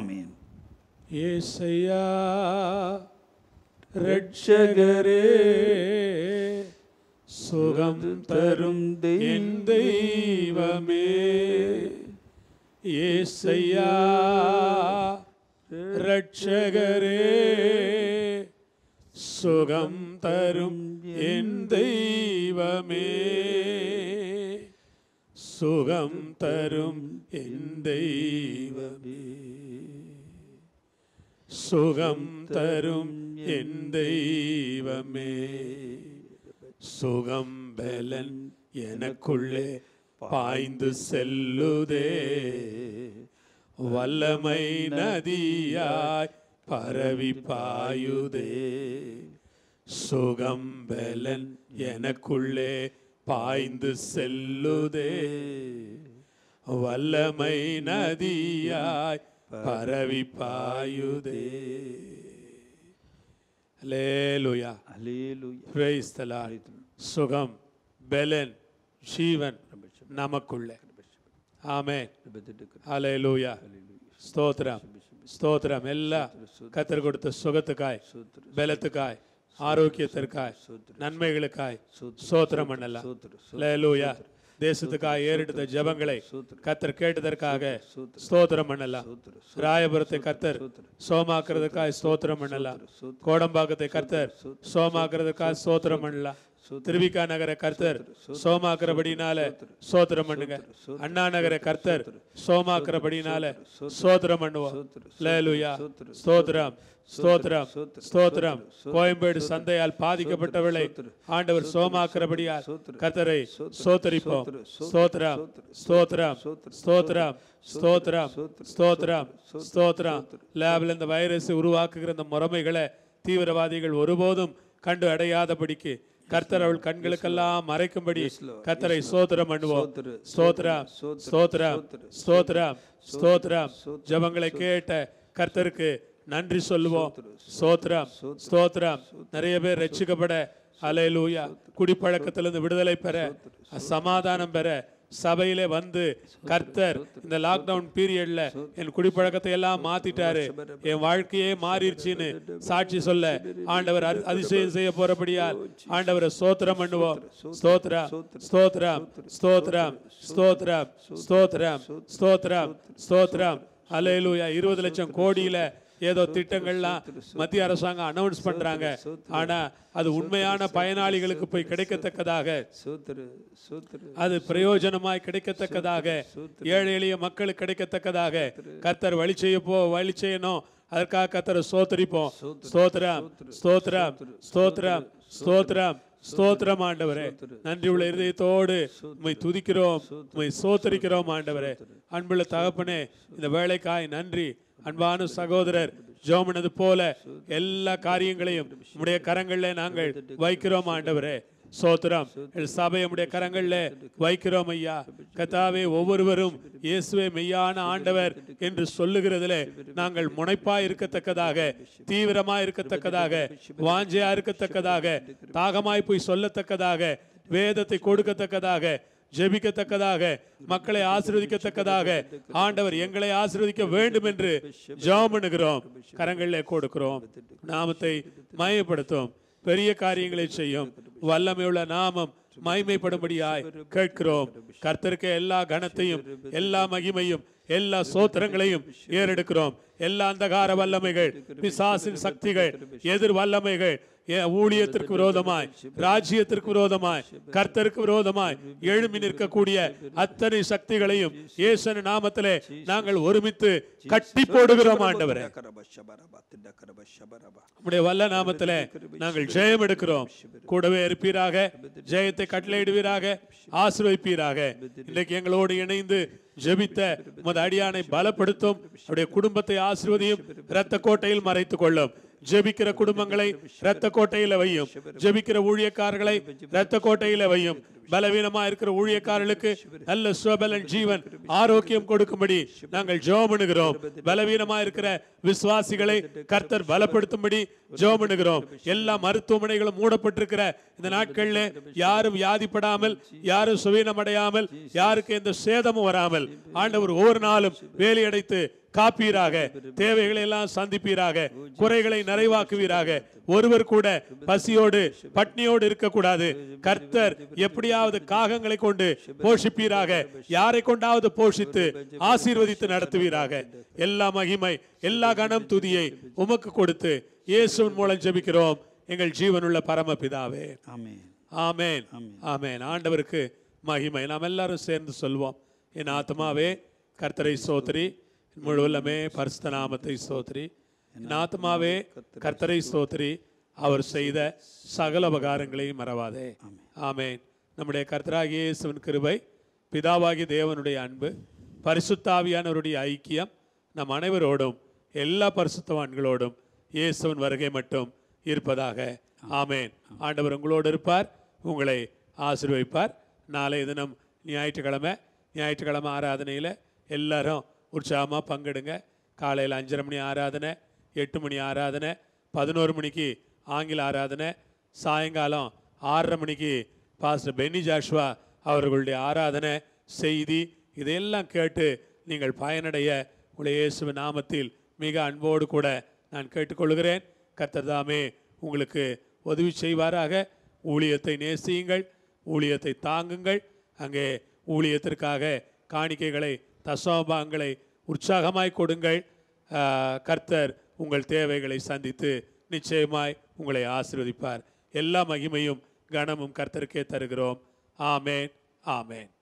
ஆமீன் ஏசையா ரட்சகரே சுகம் தரும் தெய்வமே ஏசையா ரட்சகரே சுகம் தரும் என் தெய்வமே சுகம் தரும் என் தெய்வமே சுகம் தரும் என் தெய்வமே சுகம் பலன் எனக்குள்ளே பாய்ந்து செல்லுதே வல்லமை நதியாய் பரவி பாயுதே சுகம் பலன் எனக்குள்ளே பாய்ந்து செல்லுதே வல்லமை நதியாய் பரவி பாயுதே லேலுயா லேலுயா சுகம் பலன் ஜீவன் நமக்குள்ளே ஆமே அலேலூயா ஸ்தோத்ரம் ஸ்தோத்ரம் எல்லா கத்தர் கொடுத்த சுகத்துக்காய் பலத்துக்காய் ஆரோக்கியத்திற்காய் நன்மைகளுக்காய் சோத்திரம் பண்ணலாம் லூயா தேசத்துக்காக ஏறெடுத்த ஜபங்களை கத்தர் கேட்டதற்காக ஸ்தோத்திரம் பண்ணலாம் ராயபுரத்தை கத்தர் சோமாக்குறதுக்காக ஸ்தோத்திரம் பண்ணலாம் கோடம்பாக்கத்தை கத்தர் சோமாக்குறதுக்காக ஸ்தோத்திரம் பண்ணலாம் திருவிக்கா நகர கர்த்தர் சோமாக்குறபடினால சோத்திரம் பண்ணுங்க அண்ணா நகர கர்த்தர் சோமாக்குறபடினால சோத்திரம் பண்ணுவோம் லேலுயா சோத்திரம் ஸ்தோத்திரம் ஸ்தோத்திரம் கோயம்பேடு சந்தையால் பாதிக்கப்பட்டவளை ஆண்டவர் சோமாக்கிறபடியால் கத்தரை சோத்தரிப்போம் ஸ்தோத்திரம் ஸ்தோத்திரம் ஸ்தோத்திரம் ஸ்தோத்திரம் ஸ்தோத்திரம் ஸ்தோத்திரம் லேபில் இந்த வைரஸ் உருவாக்குகிற இந்த முறைமைகளை தீவிரவாதிகள் ஒருபோதும் கண்டு அடையாதபடிக்கு கர்த்தர் அவள் கண்களுக்கெல்லாம் மறைக்கும்படி கர்த்தரை சோத்திரம் பண்ணுவோம் சோத்ரா சோத்ரா சோத்ரா சோத்ரா ஜபங்களை கேட்ட கர்த்தருக்கு நன்றி சொல்லுவோம் சோத்ரா சோத்ரா நிறைய பேர் ரட்சிக்கப்பட அலையலூயா குடிப்பழக்கத்திலிருந்து விடுதலை பெற சமாதானம் பெற சபையிலே வந்து கர்த்தர் இந்த லாக்டவுன் பீரியட்ல என் குடிப்பழக்கத்தை எல்லாம் மாத்திட்டாரு என் வாழ்க்கையே மாறிடுச்சின்னு சாட்சி சொல்ல ஆண்டவர் அதிசயம் செய்ய போறபடியால் ஆண்டவரை ஸ்தோத்திரம் பண்ணுவோம் ஸ்தோத்ரா ஸ்தோத்ரம் ஸ்தோத்ரம் ஸ்தோத்ரம் ஸ்தோத்ரம் ஸ்தோத்ரம் ஸ்தோத்ரம் அலையிலூயா இருபது லட்சம் கோடியில ஏதோ திட்டங்கள்லாம் மத்திய அரசாங்கம் அனௌன்ஸ் பண்ணுறாங்க ஆனால் அது உண்மையான பயனாளிகளுக்கு போய் கிடைக்கத்தக்கதாக அது பிரயோஜனமாய் கிடைக்கத்தக்கதாக ஏழை எளிய மக்களுக்கு கிடைக்கத்தக்கதாக கத்தர் வழி செய்ய போ வழி செய்யணும் அதற்காக கத்தர் சோத்தரிப்போம் ஸ்தோத்ரம் ஸ்தோத்ரம் ஸ்தோத்ரம் ஸ்தோத்ரம் ஸ்தோத்திரம் ஆண்டவரே நன்றி உள்ள இருதயத்தோடு உண்மை துதிக்கிறோம் உண்மை சோத்தரிக்கிறோம் ஆண்டவரே அன்புள்ள தகப்பனே இந்த வேலைக்காய் நன்றி அன்பான சகோதரர் ஜோமனது போல எல்லா காரியங்களையும் நம்முடைய கரங்களில் நாங்கள் வைக்கிறோம் ஆண்டவரே சோத்திரம் சபை நம்முடைய கரங்களில் வைக்கிறோம் ஐயா கத்தாவே ஒவ்வொருவரும் இயேசுவே மெய்யான ஆண்டவர் என்று சொல்லுகிறதுல நாங்கள் முனைப்பா இருக்கத்தக்கதாக தீவிரமா இருக்கத்தக்கதாக வாஞ்சையா இருக்கத்தக்கதாக தாகமாய் போய் சொல்லத்தக்கதாக வேதத்தை கொடுக்கத்தக்கதாக ஜெபிக்கத்தக்கதாக மக்களை ஆசிர்வதிக்கத்தக்கதாக ஆண்டவர் எங்களை ஆசிர்வதிக்க வேண்டும் என்று ஜெபம் பண்ணுகிறோம் கரங்களிலே கொடுக்கிறோம் நாமத்தை மயப்படுத்தும் பெரிய காரியங்களை செய்யும் வல்லமையுள்ள நாமம் மயமைப்படும்படியாய் கேட்கிறோம் கர்த்தருக்கு எல்லா கணத்தையும் எல்லா மகிமையும் எல்லா சோத்திரங்களையும் ஏறெடுக்கிறோம் எல்லா அந்தகார வல்லமைகள் பிசாசின் சக்திகள் எதிர் வல்லமைகள் ஊழியத்திற்கு விரோதமாய் ராஜ்யத்திற்கு விரோதமாய் கர்த்தருக்கு விரோதமாய் எழுமி நிற்கக்கூடிய அத்தனை சக்திகளையும் இயேசன நாமத்திலே நாங்கள் ஒருமித்து கட்டி போடுகிறோம் ஆண்டவரே நம்முடைய வல்ல நாமத்திலே நாங்கள் ஜெயம் எடுக்கிறோம் கூடவே இருப்பீராக ஜெயத்தை கட்டளையிடுவீராக ஆசிர்வைப்பீராக இன்றைக்கு எங்களோடு இணைந்து ஜெபித்த உமது அடியானை பலப்படுத்தும் அவருடைய குடும்பத்தை ஆசிர்வதியும் இரத்த கோட்டையில் மறைத்துக் கொள்ளும் ஜெபிக்கிற குடும்பங்களை இரத்த கோட்டையில வையும் ஜெபிக்கிற ஊழியக்காரர்களை இரத்த கோட்டையில வையும் பலவீனமா இருக்கிற ஊழியக்காரர்களுக்கு நல்ல சுபலன் ஜீவன் ஆரோக்கியம் கொடுக்கும்படி நாங்கள் ஜோம் பலவீனமா இருக்கிற விசுவாசிகளை கர்த்தர் பலப்படுத்தும்படி ஜோம் எல்லா மருத்துவமனைகளும் மூடப்பட்டிருக்கிற இந்த நாட்கள்ல யாரும் வியாதிப்படாமல் யாரும் சுவீனம் அடையாமல் யாருக்கு எந்த சேதமும் வராமல் ஆண்டவர் ஒவ்வொரு நாளும் வேலையடைத்து காப்பீராக தேவைகளை எல்லாம் சந்திப்பீராக குறைகளை நிறைவாக்குவீராக ஒருவர் கூட பசியோடு பட்னியோடு இருக்கக்கூடாது கர்த்தர் எப்படியாவது காகங்களை கொண்டு போஷிப்பீராக யாரை கொண்டாவது போஷித்து ஆசீர்வதித்து நடத்துவீராக எல்லா மகிமை எல்லா கணம் துதியை உமக்கு கொடுத்து இயேசுவின் மூலம் ஜெபிக்கிறோம் எங்கள் ஜீவனுள்ள பரமபிதாவே ஆமேன் ஆமேன் ஆமேன் ஆண்டவருக்கு மகிமை நாம் எல்லாரும் சேர்ந்து சொல்வோம் என் ஆத்மாவே கர்த்தரை சோத்ரி முழுவலமே பரிசுத்த நாமத்தை சோத்ரி நாத்மாவே கர்த்தரை சோத்ரி அவர் செய்த சகல உபகாரங்களையும் மறவாதே ஆமேன் நம்முடைய கர்த்தராகிய இயேசுவின் கிருபை பிதாவாகி தேவனுடைய அன்பு பரிசுத்தாவியானவருடைய ஐக்கியம் நம் அனைவரோடும் எல்லா பரிசுத்தவான்களோடும் இயேசுவின் வருகை மட்டும் இருப்பதாக ஆமேன் ஆண்டவர் உங்களோடு இருப்பார் உங்களை ஆசிர்வதிப்பார் நாளைய தினம் ஞாயிற்றுக்கிழமை ஞாயிற்றுக்கிழமை ஆராதனையில் எல்லாரும் உற்சாகமாக பங்கெடுங்க காலையில் அஞ்சரை மணி ஆராதனை எட்டு மணி ஆராதனை பதினோரு மணிக்கு ஆங்கில ஆராதனை சாயங்காலம் ஆறரை மணிக்கு பாஸ்டர் பென்னி ஜாஷ்வா அவர்களுடைய ஆராதனை செய்தி இதையெல்லாம் கேட்டு நீங்கள் பயனடைய உடைய இயேசுவ நாமத்தில் மிக அன்போடு கூட நான் கேட்டுக்கொள்கிறேன் கத்தர்தாமே உங்களுக்கு உதவி செய்வாராக ஊழியத்தை நேசியுங்கள் ஊழியத்தை தாங்குங்கள் அங்கே ஊழியத்திற்காக காணிக்கைகளை தசோபாங்களை உற்சாகமாய் கொடுங்கள் கர்த்தர் உங்கள் தேவைகளை சந்தித்து நிச்சயமாய் உங்களை ஆசிர்வதிப்பார் எல்லா மகிமையும் கனமும் கர்த்தருக்கே தருகிறோம் ஆமேன் ஆமேன்